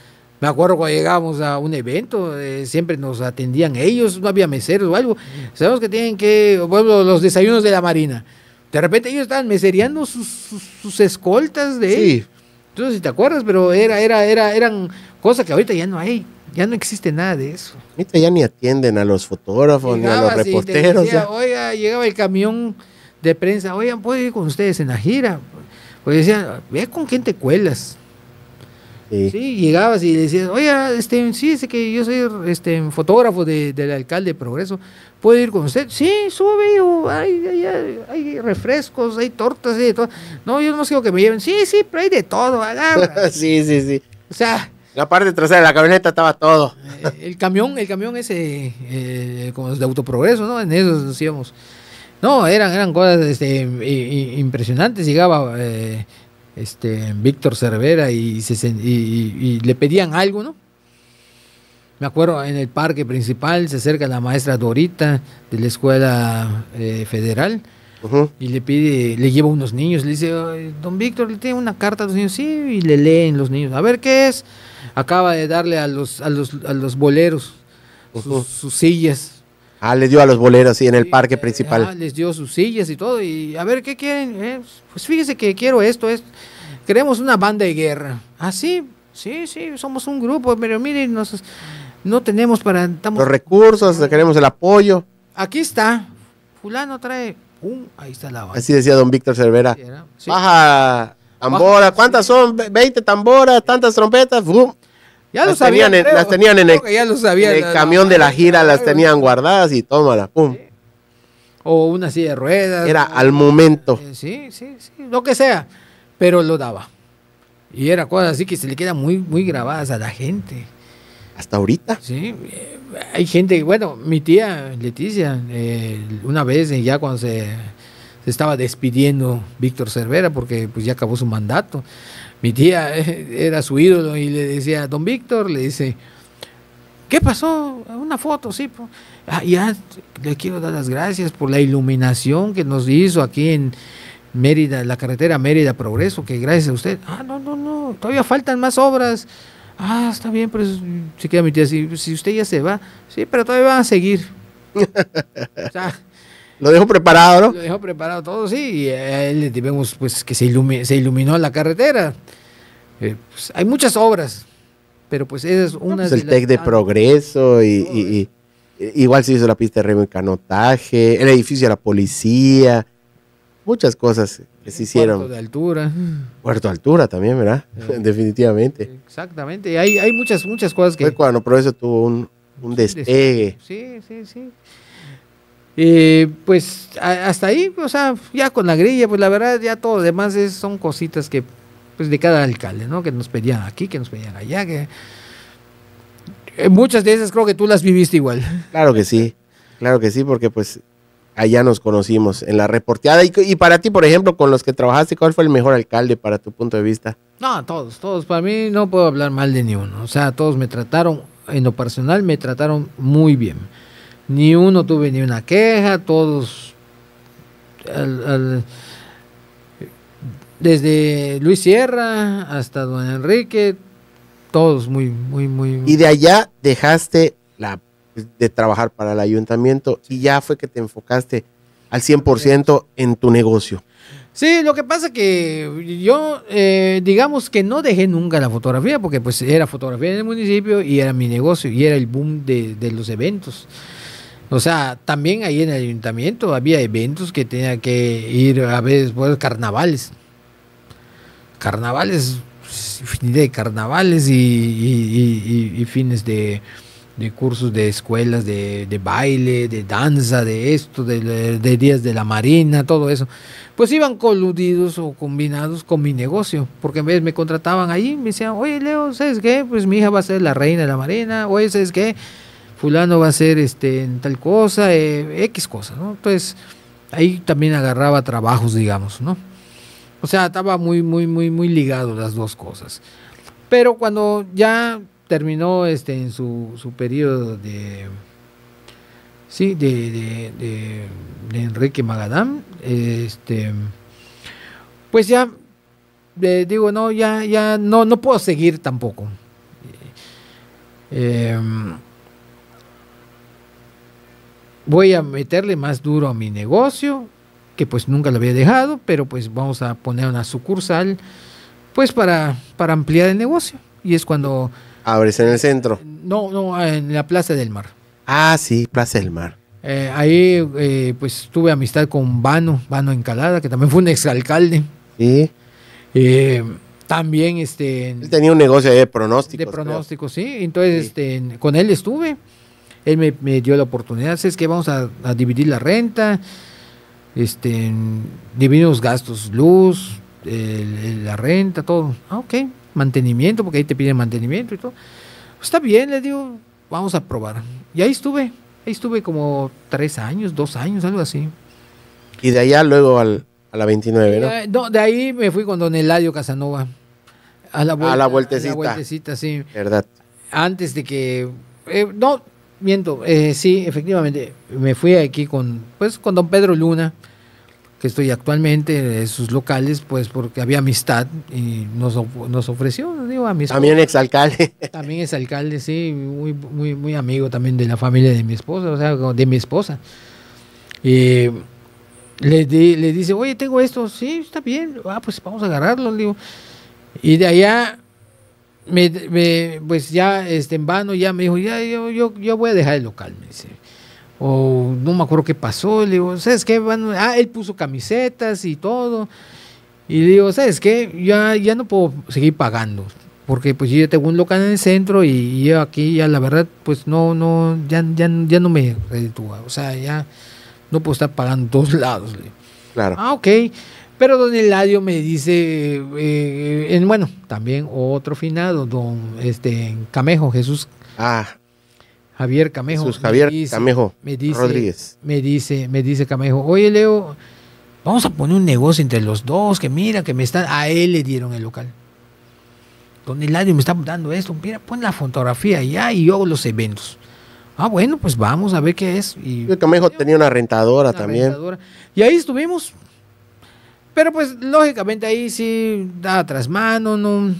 Speaker 1: Me acuerdo cuando llegamos a un evento, eh, siempre nos atendían ellos, no había meseros o algo. Sabemos que tienen que, bueno, los desayunos de la Marina. De repente ellos estaban mesereando sus, escoltas de... Sí. Tú no si te acuerdas, pero era, era, era, eran Cosa que ahorita ya no hay, ya no existe
Speaker 2: nada de eso. Ahorita ya ni atienden a los fotógrafos, ni a los reporteros. Decía,
Speaker 1: oiga, llegaba el camión de prensa, oigan, ¿puedo ir con ustedes en la gira? Pues decía ve con quién te cuelas. Sí. llegabas y decías, oiga, este, sí, sé que yo soy este, fotógrafo del alcalde de Progreso, ¿puedo ir con usted? Sí, sube, hay, refrescos, hay tortas, hay de todo. No, yo no sé que me lleven. Sí, sí, pero hay
Speaker 2: de todo, agarra. sí, sí, sí. O sea, la parte trasera de la camioneta estaba todo. Eh,
Speaker 1: el camión, el camión ese, eh, como de autoprogreso, ¿no? En eso nos íbamos. No, eran, eran cosas este, impresionantes. Llegaba eh, este, Víctor Cervera y, le pedían algo, ¿no? Me acuerdo en el parque principal se acerca la maestra Dorita de la escuela eh, federal y le pide, le lleva unos niños, le dice, don Víctor, le tiene una carta a los niños, sí, y le leen los niños, a ver qué es. Acaba de darle a los, a los,
Speaker 2: boleros sus, sillas. Ah, les dio a los boleros, sí, en el parque principal. Ah, les
Speaker 1: dio sus sillas y todo, y a ver qué quieren. Eh, pues fíjese que quiero esto, es Queremos una banda de guerra. Ah, sí, sí, sí, somos un grupo, pero miren, nos, no tenemos para... los
Speaker 2: recursos, queremos el apoyo.
Speaker 1: Aquí está, fulano trae
Speaker 2: Así decía don Víctor Cervera. Baja tambora. ¿Cuántas son? 20 tamboras, tantas trompetas. Ya lo sabían, en el, camión de la gira, las tenían guardadas y tómala, pum. O una
Speaker 1: silla de ruedas. Era
Speaker 2: al momento. Eh, sí, sí, sí,
Speaker 1: lo que sea, pero lo daba. Y era cosas así que se le quedan muy, muy grabadas a la gente hasta ahorita. Sí, eh, hay gente, bueno, mi tía Leticia, eh, una vez eh, ya cuando se, estaba despidiendo Víctor Cervera porque pues ya acabó su mandato, mi tía era su ídolo y le decía, don Víctor, le dice, ¿Qué pasó? Una foto, sí. Ah, ya le quiero dar las gracias por la iluminación que nos hizo aquí en Mérida, la carretera Mérida Progreso, que gracias a usted. Ah, no, no, no, todavía faltan más obras. Ah, está bien, pero pues, se queda mi tía así. Pues, si usted ya se va, sí, pero todavía van a seguir. lo dejó preparado, ¿no? Lo dejo preparado todo, sí. Y a él vemos pues, que se, se iluminó la carretera. Eh, pues, hay muchas obras, pero pues es una El TEC de
Speaker 2: Progreso igual se hizo la pista de remo y canotaje, el edificio de la policía, muchas cosas hicieron. Puerto de altura. Puerto de altura también, ¿verdad? Definitivamente.
Speaker 1: Exactamente.
Speaker 2: Hay, muchas, muchas cosas que. Fue cuando eso tuvo un, un despegue. Sí, sí, sí. pues
Speaker 1: hasta ahí, o sea, ya con la grilla, pues la verdad, ya todo lo demás son cositas que, pues de cada alcalde, ¿no? Que nos pedían aquí, que nos pedían allá, eh, muchas de esas creo que tú las viviste igual.
Speaker 2: Claro que sí, claro que sí, porque pues allá nos conocimos en la reporteada. Y, para ti, por ejemplo, con los que trabajaste, ¿cuál fue el mejor alcalde para tu punto de vista?
Speaker 1: No, todos, todos. Para mí no puedo hablar mal de ni uno. O sea, todos me trataron, en lo personal, me trataron muy bien. Ni uno tuve ni una queja, todos. desde Luis Sierra hasta Don Enrique, todos muy, muy, muy. Y de allá
Speaker 2: dejaste la pues, de trabajar para el ayuntamiento y ya fue que te enfocaste al 100% en tu negocio.
Speaker 1: Sí, lo que pasa que yo, eh, digamos que no dejé nunca la fotografía, porque pues era fotografía en el municipio y era mi negocio y era el boom de, los eventos. O sea, también ahí en el ayuntamiento había eventos que tenía que ir a veces pues, carnavales. Carnavales, pues, de carnavales y fines de, de cursos de escuelas de, baile, de danza, de esto, de, días de la marina, todo eso, pues iban coludidos o combinados con mi negocio, porque en vez me contrataban ahí, me decían, oye Leo, ¿sabes qué? Pues mi hija va a ser la reina de la marina, oye, ¿sabes qué? Fulano va a ser este, en tal cosa, eh, X cosa, ¿no? Entonces, ahí también agarraba trabajos, digamos, ¿no? O sea, estaba muy, muy, muy, muy ligado las dos cosas. Pero cuando ya terminó este, en su, su periodo de, sí, de, Enrique Magadán. Este, pues ya le digo, no, ya, ya no, no puedo seguir tampoco. Em, voy a meterle más duro a mi negocio, que pues nunca lo había dejado, pero pues vamos a poner una sucursal, pues para, para ampliar el negocio. Y es cuando
Speaker 2: Abres en el centro.
Speaker 1: No, no, en la Plaza del
Speaker 2: Mar. Ah, sí, Plaza del Mar.
Speaker 1: Eh, ahí eh, pues tuve amistad con Vano, Vano Encalada, que también fue un exalcalde.
Speaker 2: Sí. Eh, también este... tenía un negocio de pronósticos. De
Speaker 1: pronósticos, sí. Entonces Este, con él estuve. Él me, dio la oportunidad, es que vamos a, dividir la renta, este, dividimos gastos, luz, la renta, todo. Ah, ok, mantenimiento, porque ahí te piden mantenimiento y todo. Pues está bien, le digo, vamos a probar. Y ahí estuve, ahí estuve como tres años, dos años, algo así.
Speaker 2: Y de allá luego a la 29, ¿no?
Speaker 1: Eh, no, de ahí me fui con don Eladio Casanova. A la, vuelta, a vueltecita. sí. Verdad. Antes de que... Eh, no, miento, eh, sí, efectivamente, me fui aquí con, pues, con don Pedro Luna que estoy actualmente, en sus locales, pues porque había amistad y nos, ofreció, digo, a mi esposa. También exalcalde. También es alcalde, sí, muy, muy, muy amigo también de la familia de mi esposa, o sea, de mi esposa. Y le, dice, oye, tengo esto, sí, está bien, ah, pues vamos a agarrarlo, digo. Y de allá, me, pues ya este, en vano, ya me dijo, ya yo, yo, yo voy a dejar el local, me dice o no me acuerdo qué pasó, le digo, ¿sabes qué? ah, él puso camisetas y todo. Y le digo, ¿sabes qué? Ya, ya no puedo seguir pagando. Porque pues yo tengo un local en el centro y, yo aquí ya la verdad, pues no, no, ya, ya, no me reditúa. O sea, ya no puedo estar pagando dos lados. Claro. Ah, ok. Pero don Eladio me dice, eh, en, bueno, también otro finado, don este, Camejo, Jesús Ah, Javier Camejo. Javier me dice, me dice, Me dice, Camejo, oye Leo, vamos a poner un negocio entre los dos, que mira, que me están, a él le dieron el local. Don Eladio me está dando esto, mira, pon la fotografía allá y yo los eventos. Ah, bueno, pues vamos a ver qué es. Y,
Speaker 2: Camejo tenía una rentadora también.
Speaker 1: Y ahí estuvimos. Pero pues lógicamente ahí sí da tras mano, no,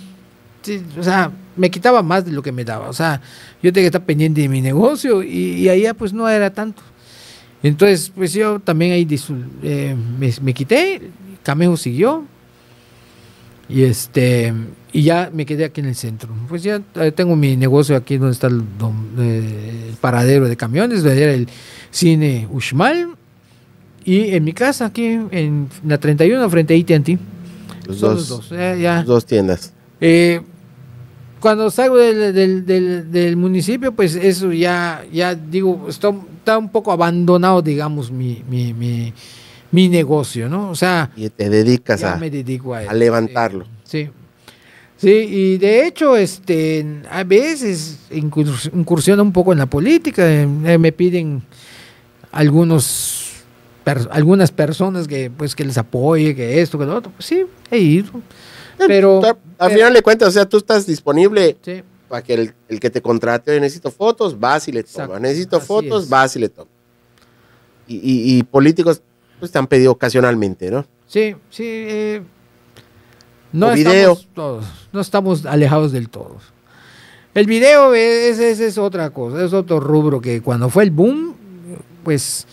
Speaker 1: sí, o sea, me quitaba más de lo que me daba. O sea, yo tenía que estar pendiente de mi negocio y, allá pues no era tanto. Entonces, pues yo también ahí eh, me, quité, Camejo siguió y este y ya me quedé aquí en el centro. Pues ya eh, tengo mi negocio aquí donde está eh, el, paradero de camiones, donde era el cine Uxmal y en mi casa aquí en la 31 frente a AT&T.
Speaker 2: Los dos, dos, ya. dos tiendas
Speaker 1: cuando salgo del, del, del, municipio, pues eso ya, ya digo, está, un poco abandonado, digamos, mi, negocio, ¿no? O sea...
Speaker 2: Y te dedicas a, me dedico a, este, levantarlo.
Speaker 1: sí. Sí, y de hecho, este, a veces incursiona un poco en la política. Eh, me piden algunos algunas personas que pues que les apoye, que esto, que lo otro. Pues sí, he ido. Eh, pero.
Speaker 2: al final de cuentas, o sea, tú estás disponible. Para que el, que te contrate, necesito fotos, va y le tomas. necesito fotos, va y le tomas. Y, políticos, pues te han pedido ocasionalmente, ¿no?
Speaker 1: Sí, sí. Eh,
Speaker 2: no, Estamos
Speaker 1: todos, no estamos alejados del todo. El video es, es, otra cosa, es otro rubro que cuando fue el boom, pues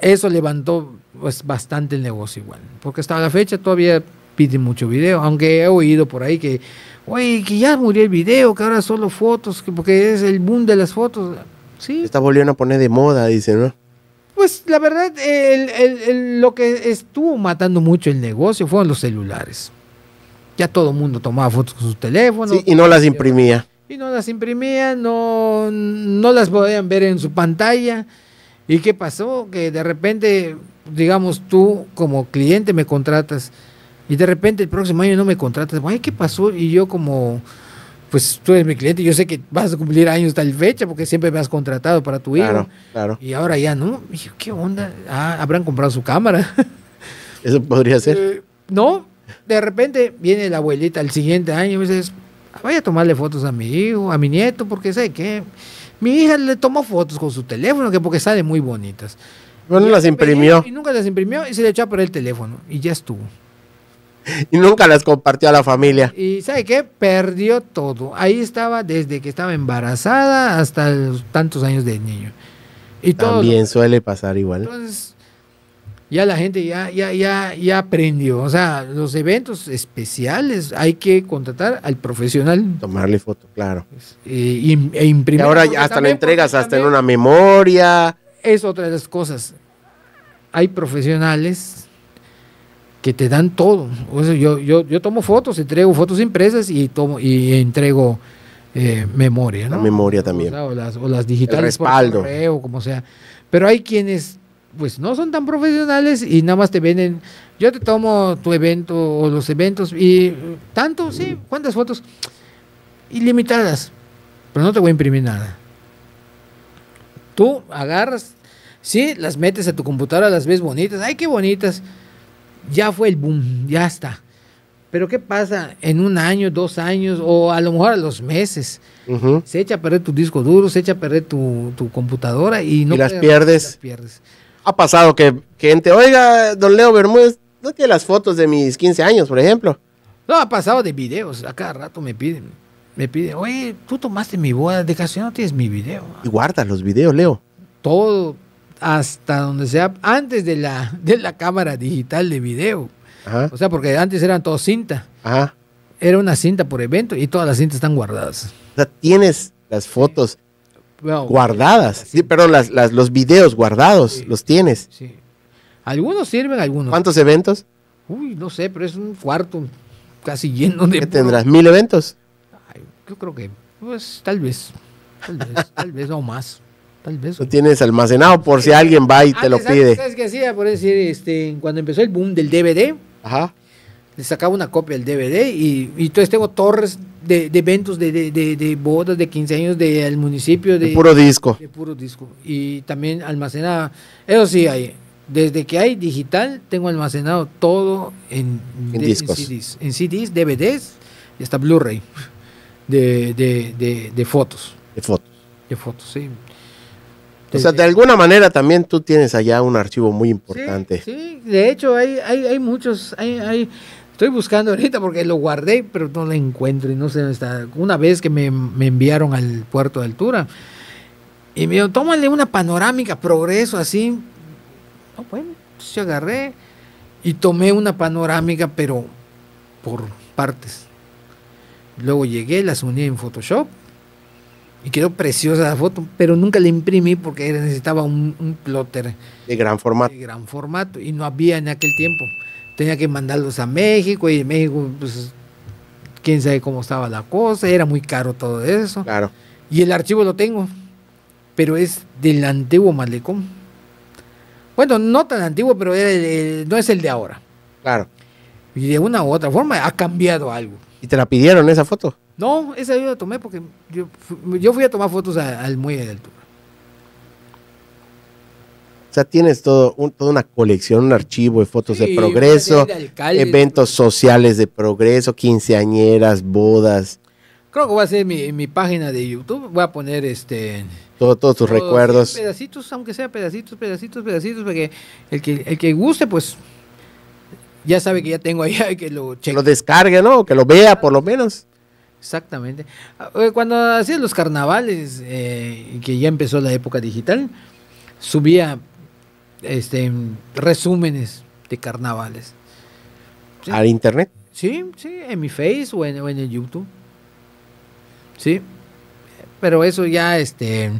Speaker 1: eso levantó pues, bastante el negocio igual. Porque hasta la fecha todavía piden mucho video, aunque he oído por ahí que, ya murió el video, que ahora solo fotos, que porque es el boom de las fotos. Sí.
Speaker 2: Está volviendo a poner de moda, dice, ¿no?
Speaker 1: Pues la verdad, lo que estuvo matando mucho el negocio fueron los celulares. Ya todo el mundo tomaba fotos con sus teléfonos. Sí, y no las imprimía. Y no las imprimía, no, no las podían ver en su pantalla. ¿Y qué pasó? Que de repente, digamos, tú como cliente me contratas y de repente el próximo año no me contratas. ¿qué pasó? Y yo como, pues tú eres mi cliente, yo sé que vas a cumplir años tal fecha porque siempre me has contratado para tu hijo. Claro, claro. Y ahora ya no. ¿qué onda? Ah, habrán comprado su cámara.
Speaker 2: Eso podría ser.
Speaker 1: Eh, no, de repente viene la abuelita el siguiente año y me dice, vaya a tomarle fotos a mi hijo, a mi nieto, porque sé que mi hija le tomó fotos con su teléfono, que porque sale muy bonitas. Bueno, y las imprimió. Y nunca las imprimió y se le echó por el teléfono y ya estuvo.
Speaker 2: y nunca las compartió a la familia.
Speaker 1: Y ¿sabe qué? Perdió todo. Ahí estaba desde que estaba embarazada hasta tantos años de
Speaker 2: niño. También suele pasar igual. Entonces,
Speaker 1: ya la gente ya, ya, ya, ya aprendió. O sea, los eventos especiales
Speaker 2: hay que contratar al profesional. Tomarle foto, claro. Eh, y, e imprimir. ahora hasta la entregas hasta en una memoria.
Speaker 1: Es otra de las cosas. Hay profesionales que te dan todo. yo, yo, tomo fotos, entrego fotos impresas y, tomo, y entrego eh,
Speaker 2: memoria. La memoria también.
Speaker 1: O, las, digitales. respaldo. como sea. Pero hay quienes pues no son tan profesionales y nada más te venden, yo te tomo tu evento o los eventos y tanto, sí, ¿cuántas fotos? Ilimitadas, pero no te voy a imprimir nada. Tú agarras, sí, las metes a tu computadora, las ves bonitas, ay, qué bonitas, ya fue el boom, ya está. Pero ¿qué pasa en un año, dos años o a lo mejor a los meses? Se echa a perder tu disco duro, se
Speaker 2: echa a perder tu, tu computadora y no y las, pierdes. las pierdes. Ha pasado que, gente, oiga, don Leo Bermúdez, no tiene las fotos de mis 15 años, por ejemplo. No, ha pasado
Speaker 1: de videos, a cada rato me piden. Me piden, oye, tú tomaste mi boda de casualidad, no tienes mi video.
Speaker 2: Y guardas los videos, Leo. Todo,
Speaker 1: hasta donde sea, antes de la, de la cámara digital de video. O sea, porque antes eran todo cinta. Era una cinta por evento y todas las cintas están guardadas.
Speaker 2: O sea, tienes las fotos guardadas. Sí, pero las, las, los videos guardados, los tienes. Sí. Algunos sirven, algunos. ¿Cuántos eventos? Uy, no sé, pero es un cuarto casi lleno de. ¿Qué tendrás? ¿Mil eventos? yo creo
Speaker 1: que, pues, tal vez. Tal vez, tal vez o más. Tal vez.
Speaker 2: Lo tienes almacenado por si alguien va y ah, te lo pide.
Speaker 1: ¿Sabes qué hacía? Por decir, este, cuando empezó el boom del DVD, le sacaba una copia del DVD y, y entonces tengo torres de, eventos, de, bodas, de 15 años del municipio. De, puro disco. puro disco. Y también almacenaba, eso sí hay. Desde que hay digital, tengo almacenado todo en, CDs, DVDs y hasta Blu-ray de, de fotos. De fotos. De
Speaker 2: fotos, sí. O sea, de alguna manera también tú tienes allá un archivo muy importante. Sí,
Speaker 1: de hecho hay, muchos, estoy buscando ahorita porque lo guardé, pero no lo encuentro y no sé está. Una vez que me, enviaron al puerto de altura y me dijo, tómale una panorámica, progreso así. No, bueno, agarré y tomé una panorámica, pero por partes. Luego llegué, las uní en Photoshop y quedó preciosa la foto, pero nunca la imprimí porque necesitaba un, plotter.
Speaker 2: De gran formato. De gran
Speaker 1: formato, y no había en aquel tiempo. Tenía que mandarlos a México y en México, pues, quién sabe cómo estaba la cosa, era muy caro todo eso. Claro. Y el archivo lo tengo, pero es del antiguo malecón. Bueno, no tan antiguo, pero no es el de ahora. Claro. Y de una u otra forma ha cambiado algo.
Speaker 2: ¿Y te la pidieron esa foto?
Speaker 1: No, esa yo la tomé porque yo, yo fui a tomar fotos al muelle de altura.
Speaker 2: O sea, tienes todo, toda una colección, un archivo de fotos de progreso, eventos sociales de progreso, quinceañeras, bodas.
Speaker 1: Creo que voy a hacer mi, mi página de YouTube, voy a poner este...
Speaker 2: todos tus recuerdos.
Speaker 1: pedacitos, aunque sea pedacitos, pedacitos, pedacitos, porque el
Speaker 2: que, el que guste, pues
Speaker 1: ya sabe que ya tengo ahí, que lo
Speaker 2: Que lo descargue, ¿no? Que lo
Speaker 1: vea por lo menos. Exactamente. Ah, eh, cuando hacía los carnavales, eh, que ya empezó la época digital, subía este resúmenes de carnavales. ¿Al internet? Sí, sí, en mi Face o en, el YouTube. Sí. Pero eso ya, este,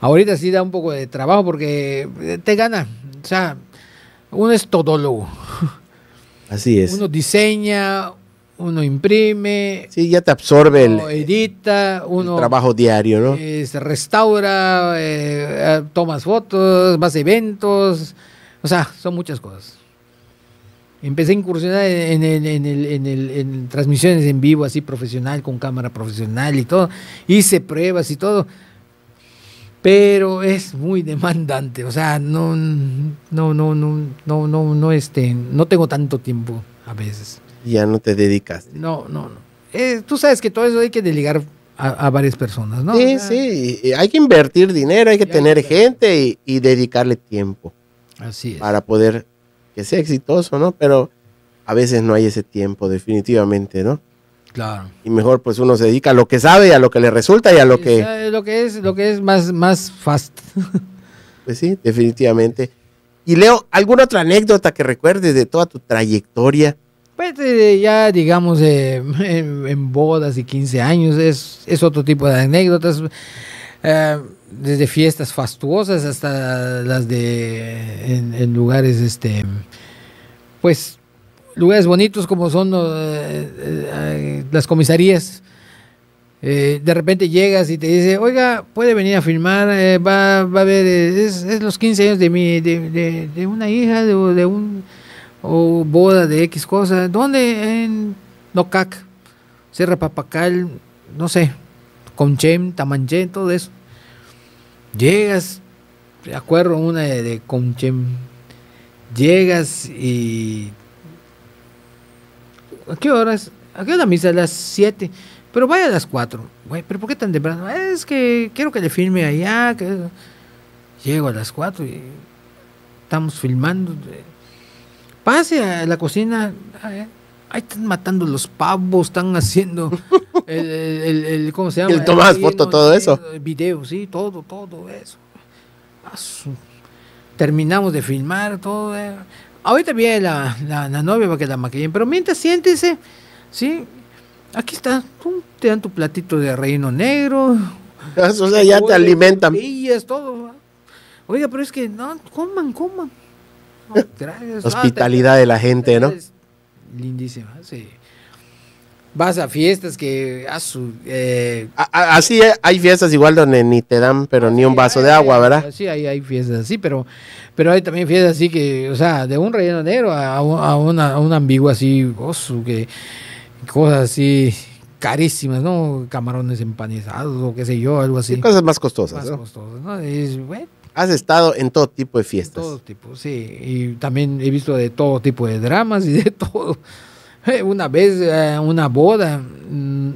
Speaker 1: ahorita sí da un poco de trabajo porque eh, te gana. O sea, uno es todólogo. Así es. Uno diseña, uno
Speaker 2: imprime. ya te absorbe
Speaker 1: edita, uno trabajo
Speaker 2: diario, ¿no?
Speaker 1: se restaura, eh, eh, tomas fotos, vas a eventos, o sea, son muchas cosas. Empecé a incursionar en, en, en, en, transmisiones en vivo, así profesional, con cámara profesional y todo. Hice pruebas y todo.
Speaker 2: Pero
Speaker 1: es muy demandante, o sea, no, no, no, no, no, no, este, no tengo tanto tiempo
Speaker 2: a veces. Ya no te dedicas. No, no, no.
Speaker 1: Eh, tú sabes que todo eso hay que delegar a, varias personas, ¿no? Sí,
Speaker 2: sí. Hay que invertir dinero, hay que tener gente y, dedicarle tiempo. Así es. Para poder que sea exitoso, ¿no? Pero a veces no hay ese tiempo, definitivamente, ¿no? Claro. Y mejor pues uno se dedica a lo que sabe, y a lo que le resulta y a lo que...
Speaker 1: lo que es, lo que es más, más fast.
Speaker 2: pues sí, definitivamente. Y Leo, ¿alguna otra anécdota que recuerdes de toda tu trayectoria?
Speaker 1: Pues, eh, ya digamos eh, en, bodas y 15 años es, es otro tipo de anécdotas. Eh, desde fiestas fastuosas hasta las de en, lugares este pues lugares bonitos como son las comisarías de repente llegas y te dice, oiga, puede venir a filmar, va, va a ver, es, los 15 años de, mi, de, una hija, de, un, o boda de X cosa. ¿Dónde? En Nocac, Sierra Papacal, no sé, Conchem, Tamanché, todo eso. Llegas, me acuerdo una de, Conchem, llegas y... ¿A qué horas? Aquí qué hora misa? A las 7. Pero vaya a las 4. ¿pero por qué tan temprano? Es que quiero que le filme allá. Que... Llego a las 4 y estamos filmando. Eh, Pase a la cocina. Ahí están matando los pavos, están haciendo el, el, ¿cómo se llama? El Tomás, foto, todo eso. Video, sí, todo, todo eso. Ah, Terminamos de filmar, todo. Eh. Ahorita viene la, novia para que la maquillen, pero mientras siéntese, ¿sí? Aquí está, te dan tu platito de reino negro. o sea, ya te alimentan. es todo. Oiga, pero es que no, coman, coman. Hospitalidad
Speaker 2: de la gente, ¿no?
Speaker 1: Lindísima, sí. Vas a fiestas que... su, eh,
Speaker 2: así eh, hay fiestas igual donde ni te dan pero ah, ni un vaso de agua, ¿verdad?
Speaker 1: Sí, hay, hay fiestas así, pero, pero hay también fiestas así que, o sea, de un relleno negro a, a una, un ambiguo así, gozo, que cosas así carísimas, ¿no? Camarones empanizados o qué sé yo, algo así. cosas más costosas. Más costosas, ¿no?
Speaker 2: Has estado en todo tipo de fiestas.
Speaker 1: todo tipo, sí. Y también he visto de todo tipo de dramas y de todo. Eh, una vez, eh, una boda, mm,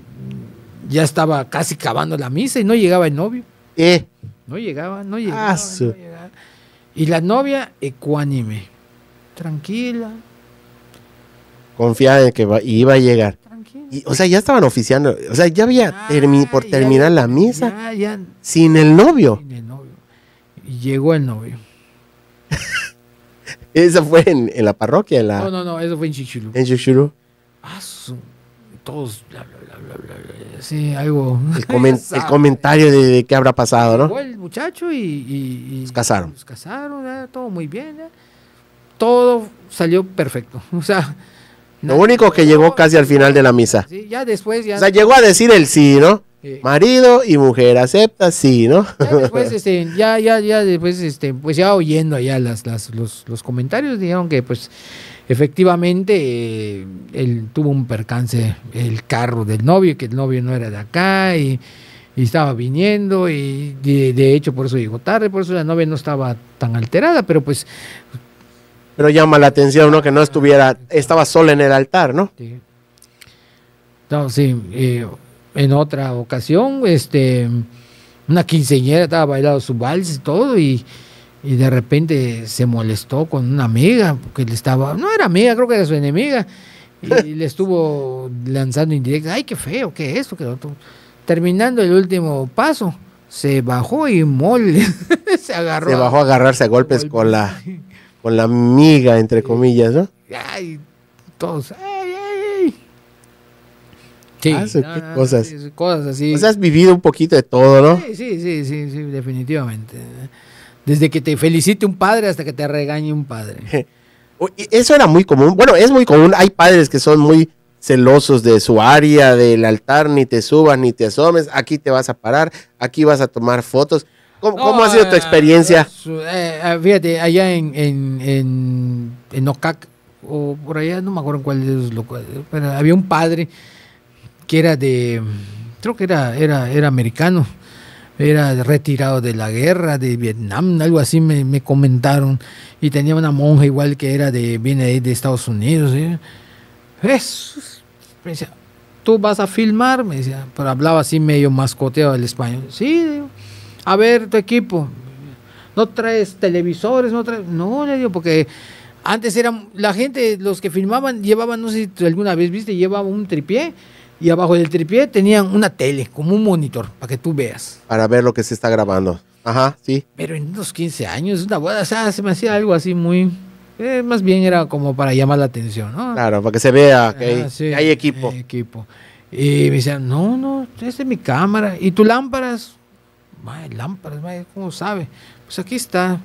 Speaker 1: ya estaba casi cavando la misa y no llegaba el novio. ¿Eh? No llegaba, no ah, llegaba, Y la novia, ecuánime, tranquila.
Speaker 2: Confiada en que iba a llegar. Y, o sea, ya estaban oficiando, o sea, ya había ah, por terminar la misa sin el novio. Sin el novio. Llegó el novio. ¿Eso fue en, la parroquia? En la... No, no,
Speaker 1: no, eso fue en Chichulú. ¿En Chichulú? Ah, Todos, bla, bla,
Speaker 2: bla, Sí, algo. El, comentario de, qué habrá pasado, ¿no? Llegó
Speaker 1: el muchacho y. se casaron. Se casaron, todo muy bien. ¿eh?
Speaker 2: Todo salió perfecto. O sea. Lo único que llegó casi al final de la misa. Sí,
Speaker 1: ya después ya. O sea, llegó a
Speaker 2: decir el sí, ¿no? Marido y mujer, acepta, sí, ¿no? Ya después, este,
Speaker 1: ya, ya, ya después, este, pues ya oyendo allá las, los, comentarios, dijeron que pues efectivamente eh, él tuvo un percance el carro del novio, que el novio no era de acá y, estaba viniendo y de,
Speaker 2: hecho por eso llegó tarde, por eso la novia no estaba tan alterada, pero pues... Pero llama la atención, ¿no? Que no estuviera, estaba sola en el altar, ¿no? Sí.
Speaker 1: No, sí. Eh, en otra ocasión, este, una quinceñera estaba bailando su vals y todo, y, de repente se molestó con una amiga, porque le estaba, no era amiga, creo que era su enemiga, y le estuvo lanzando indirecta, ay, qué feo, qué esto, qué otro. Terminando el último paso, se bajó
Speaker 2: y mole,
Speaker 1: se agarró. Se bajó
Speaker 2: a agarrarse a golpes, con la con la amiga, entre comillas, ¿no?
Speaker 1: Ay, todos, ah,
Speaker 2: Sí, ah, cosas. cosas así. O has vivido un poquito de todo, ¿no?
Speaker 1: Sí, sí, sí, sí, definitivamente. Desde que te felicite un padre hasta que te regañe un padre.
Speaker 2: Eso era muy común. Bueno, es muy común. Hay padres que son muy celosos de su área, del altar, ni te subas, ni te asomes. Aquí te vas a parar, aquí vas a tomar fotos. ¿Cómo, ha sido tu experiencia? Eh,
Speaker 1: eh, fíjate, allá en, en, en, Ocac, o por allá, no me acuerdo cuál es pero había un padre que era de, creo que era, era, era americano, era retirado de la guerra de Vietnam, algo así me, me comentaron, y tenía una monja igual que era de, viene de, Estados Unidos. ves me decía, ¿tú vas a filmar? Me decía, pero hablaba así medio mascoteado el español. Sí, a ver tu equipo, no traes televisores, no traes, no, digo, porque antes eran, la gente, los que filmaban, llevaban, no sé si alguna vez viste, llevaba un tripié y abajo del tripié tenían una tele, como un monitor, para que tú veas.
Speaker 2: Para ver lo que se está grabando.
Speaker 1: Ajá, sí. Pero en unos 15 años, una boda, o sea, se me hacía algo así muy... Eh, más bien era como para llamar la atención,
Speaker 2: ¿no? Claro, para que se vea que, hay, ah, equipo. Hay equipo.
Speaker 1: Y me decían, no, no, esta es mi cámara. ¿Y tu lámparas? Vaya, lámparas, vaya, ¿cómo sabe? Pues aquí está.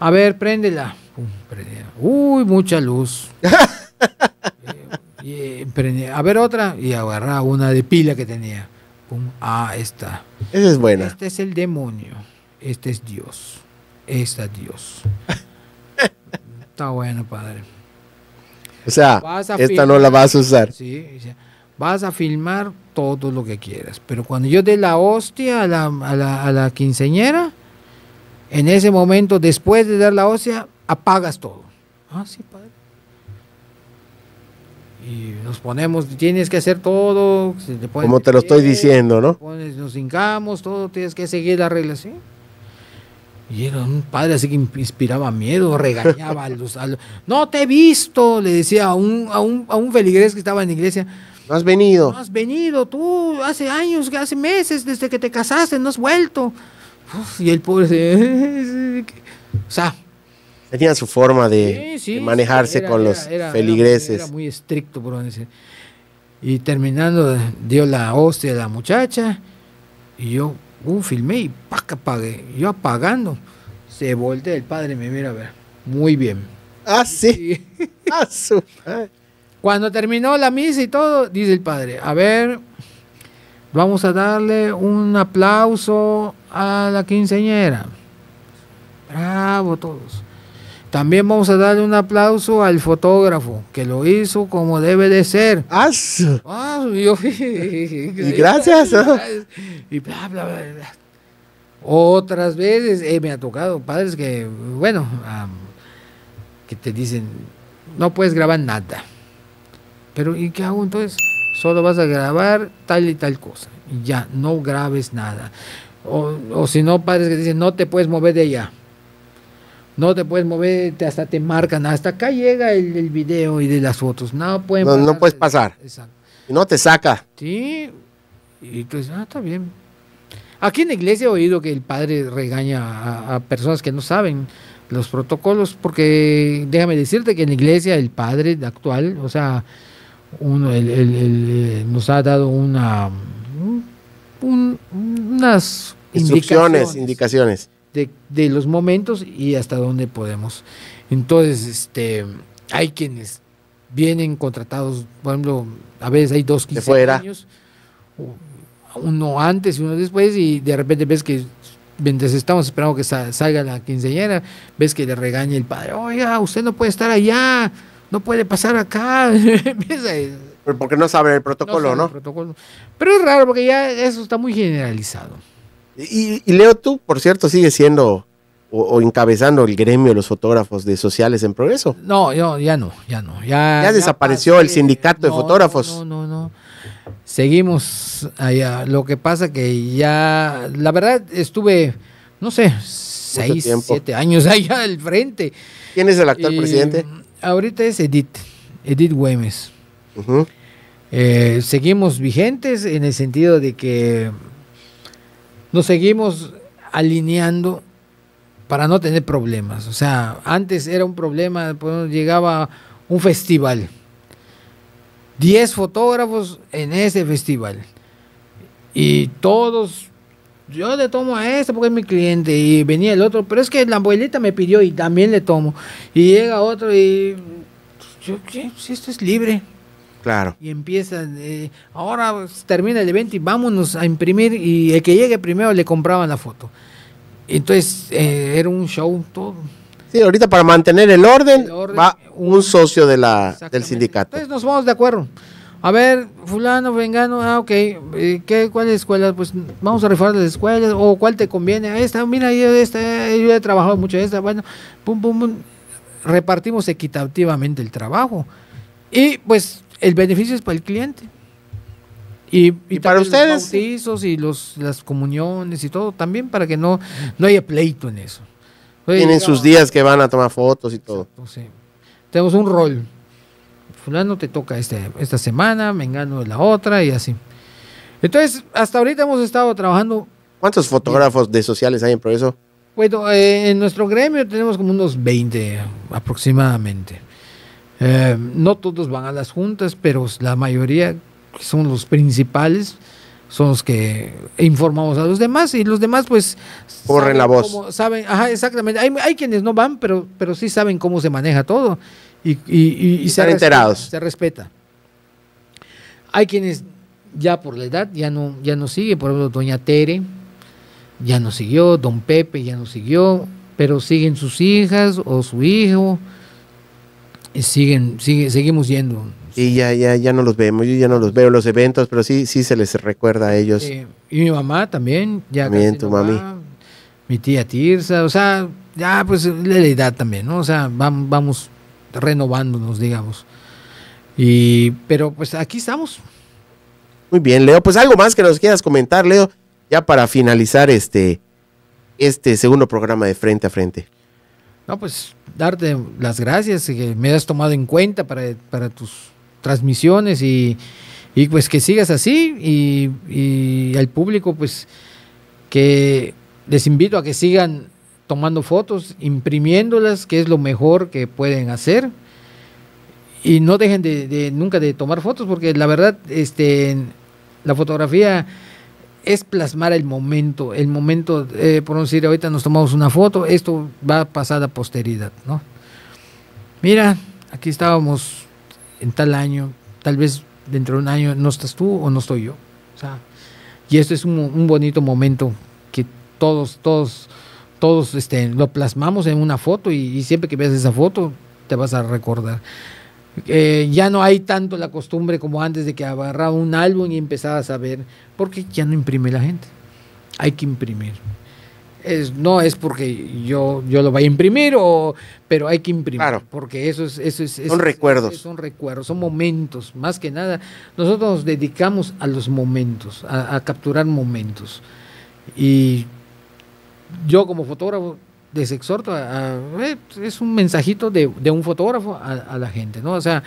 Speaker 1: A ver, préndela. Pum, Uy, mucha luz. Eh, y, a ver otra y agarraba una de pila que tenía. Pum, ah, esta. Esa es buena. Este es el demonio. Este es Dios. Esta es Dios. Está bueno, padre.
Speaker 2: O sea, esta no la vas a usar.
Speaker 1: Sí, vas a filmar todo lo que quieras. Pero cuando yo dé la hostia a la, a la, a la quinceñera, en ese momento, después de dar la hostia, apagas todo. Ah, sí, padre y nos ponemos, tienes que hacer todo. Como te lo estoy diciendo, ¿no? nos hincamos, todo, tienes que seguir la regla, ¿sí? Y era un padre así que inspiraba miedo, regañaba a los, No te he visto, le decía a un, a, un, a feligrés que estaba en la iglesia. No has venido. No has venido, tú, hace años, hace meses, desde que te casaste, no has vuelto.
Speaker 2: y el pobre se... O sea, tenía su forma de, manejarse con los feligreses. Era
Speaker 1: muy, estricto, por decir. Y terminando, dio la hostia a la muchacha. Y yo uh, filmé y que apagué. Yo apagando, se voltea el padre me mira a ver. Muy bien. Ah, sí. Ah, Cuando terminó la misa y todo, dice el padre: A ver, vamos a darle un aplauso a la quinceñera. Bravo, todos. También vamos a darle un aplauso al fotógrafo, que lo hizo como debe de ser. ¡Ah! ah yo, y gracias. Y bla, bla, bla, Otras veces eh, me ha tocado padres que, bueno, que te dicen, no puedes grabar nada. Pero ¿y qué hago entonces? Solo vas a grabar tal y tal cosa. Y ya, no grabes nada. o si no, padres que dicen, no te puedes mover de allá no te puedes mover, hasta te marcan, hasta acá llega el, el video y de las fotos, no no,
Speaker 2: puedes pasar. Exacto.
Speaker 1: no te saca. Sí, y ah, está bien. Aquí en la iglesia he oído que el padre regaña a, personas que no saben los protocolos, porque déjame decirte que en la iglesia el padre actual, o sea, uno, eh, nos ha dado una,
Speaker 2: unas
Speaker 1: instrucciones, indicaciones de, los momentos y hasta dónde podemos. Entonces, este, hay quienes vienen contratados, por ejemplo, a veces hay dos quince años, uno antes y uno después, y de repente ves que mientras estamos esperando que salga la quinceañera, ves que le regaña el padre, oiga, usted no puede estar allá, no puede pasar acá.
Speaker 2: porque no sabe el protocolo, ¿no?
Speaker 1: protocolo. Pero es raro porque ya eso está muy generalizado.
Speaker 2: Y, Leo, tú, por cierto, sigue siendo o, encabezando el gremio de los fotógrafos de sociales en progreso. No, yo ya no, ya no. Ya, desapareció el sindicato de fotógrafos. No, no, no,
Speaker 1: Seguimos allá. Lo que pasa que ya, la verdad, estuve, no sé, seis, siete años allá
Speaker 2: al frente. ¿Quién es el actual presidente?
Speaker 1: Ahorita es Edith, Edith Güemes. Eh, seguimos vigentes en el sentido de que nos seguimos alineando para no tener problemas. O sea, antes era un problema, pues, llegaba un festival. 10 fotógrafos en ese festival. Y todos, yo le tomo a este porque es mi cliente y venía el otro, pero es que la abuelita me pidió y también le tomo. Y llega otro y yo, Si esto es libre, Claro. Y empiezan, eh, ahora termina el evento y vámonos a imprimir y el que llegue primero le compraban la foto.
Speaker 2: Entonces eh, era un show todo. Sí, ahorita para mantener el orden, va un, socio de la, del sindicato.
Speaker 1: Entonces nos vamos de acuerdo. A ver, fulano, vengano, ah, ok, eh, ¿Qué, ¿cuál es la escuela? Pues vamos a rifar las escuelas, o cuál te conviene, esta, mira, yo, esta, he trabajado mucho esta, bueno, pum, pum, pum, repartimos equitativamente el trabajo. Y pues el beneficio es para el cliente. Y, y, para ustedes. Los y los, las comuniones y todo, también para que no, no haya pleito en eso. Tienen sus días
Speaker 2: que van a tomar fotos y todo.
Speaker 1: Tenemos un rol. Fulano te toca este, esta semana, Mengano es la otra y así. Entonces,
Speaker 2: hasta ahorita hemos estado trabajando. ¿Cuántos fotógrafos de sociales hay en Progreso?
Speaker 1: Bueno, eh, en nuestro gremio tenemos como unos 20 aproximadamente. Eh, no todos van a las juntas, pero la mayoría son los principales, son los que informamos a los demás y los demás pues corren la voz. saben, exactamente. Hay, quienes no van, pero, pero sí saben cómo se maneja todo y, y, se, enterados. Respeta, se respeta. Hay quienes ya por la edad ya no, ya no sigue, por ejemplo, doña Tere ya no siguió, don Pepe ya no siguió, pero siguen sus hijas o su hijo y eh, siguen, sigue, seguimos yendo.
Speaker 2: Y ya, ya, ya no los vemos, yo ya no los veo los eventos, pero sí, sí se les recuerda a ellos. Eh,
Speaker 1: y mi mamá también, ya. También tu mi tía Tirsa, o sea, ya pues la edad también, ¿no? O sea, vamos, vamos renovándonos, digamos. Y, pero pues aquí estamos.
Speaker 2: Muy bien, Leo. Pues algo más que nos quieras comentar, Leo, ya para finalizar este, este segundo programa de Frente a Frente.
Speaker 1: No, pues darte las gracias que me has tomado en cuenta para, tus transmisiones y, pues que sigas así y, al público pues que les invito a que sigan tomando fotos, imprimiéndolas, que es lo mejor que pueden hacer. Y no dejen de, nunca de tomar fotos, porque la verdad, este, la fotografía es plasmar el momento, el momento, eh, por decir, ahorita nos tomamos una foto, esto va a pasar a posteridad, ¿no? Mira, aquí estábamos en tal año, tal vez dentro de un año no estás tú o no estoy yo. y esto es un, bonito momento que todos, todos, todos este, lo plasmamos en una foto y, y siempre que veas esa foto te vas a recordar. Eh, ya no hay tanto la costumbre como antes de que agarraba un álbum y empezaba a saber porque ya no imprime la gente. Hay que imprimir. Es, no es porque yo, yo lo vaya a imprimir, pero hay que imprimir. Claro. Porque eso es. Eso es son recuerdos. son recuerdos, son momentos. Más que nada, nosotros nos dedicamos a los momentos, a capturar momentos. Y yo como fotógrafo les exhorto, a, eh, es un mensajito de, un fotógrafo a, la gente, ¿no? O sea,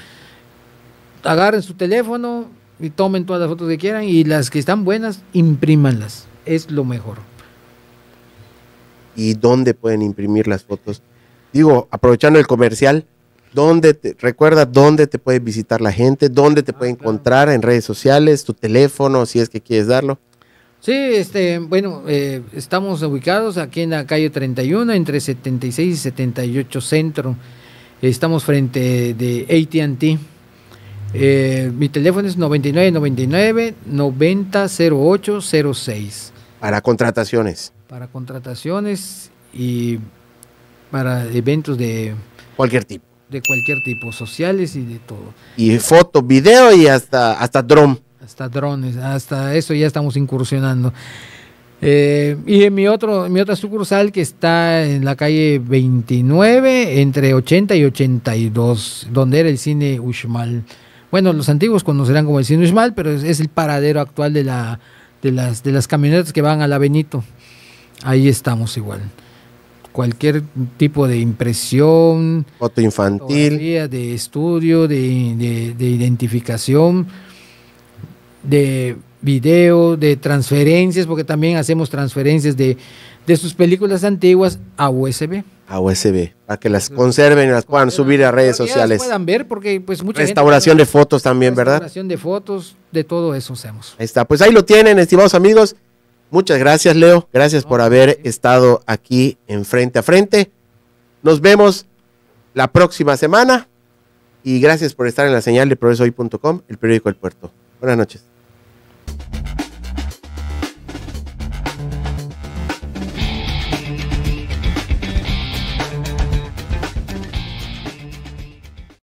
Speaker 1: agarren su teléfono y tomen todas las fotos que quieran y las que están buenas, imprímanlas, es lo mejor.
Speaker 2: ¿Y dónde pueden imprimir las fotos? Digo, aprovechando el comercial, ¿dónde recuerda dónde te puede visitar la gente, dónde te ah, puede encontrar en redes sociales, tu teléfono, si es que quieres darlo?
Speaker 1: Sí, este, bueno, eh, estamos ubicados aquí en la calle 31, entre 76 y 78 Centro. Estamos frente de ATT. Eh, mi teléfono es 9999-900806.
Speaker 2: Para contrataciones.
Speaker 1: Para contrataciones y para eventos de... Cualquier tipo. De cualquier tipo, sociales y de todo.
Speaker 2: Y foto, video y hasta, hasta drone
Speaker 1: hasta drones, hasta eso ya estamos incursionando. Eh, y en mi, otro, mi otra sucursal que está en la calle 29, entre 80 y 82, donde era el cine Ushmal Bueno, los antiguos conocerán como el cine Ushmal pero es, el paradero actual de, la, de, las, de las camionetas que van al la Ahí estamos igual. Cualquier tipo de impresión,
Speaker 2: foto infantil,
Speaker 1: de estudio, de, de identificación de video, de transferencias, porque también hacemos transferencias de, sus películas antiguas a USB.
Speaker 2: A USB, para que las conserven, y las puedan subir a redes sociales. puedan
Speaker 1: ver, porque pues mucha Restauración de fotos también, ¿verdad? Restauración de fotos, de todo eso hacemos.
Speaker 2: Ahí está, pues ahí lo tienen, estimados amigos. Muchas gracias, Leo. Gracias por haber estado aquí en Frente a Frente. Nos vemos la próxima semana y gracias por estar en la señal de progresohoy.com, el periódico del Puerto. Buenas noches.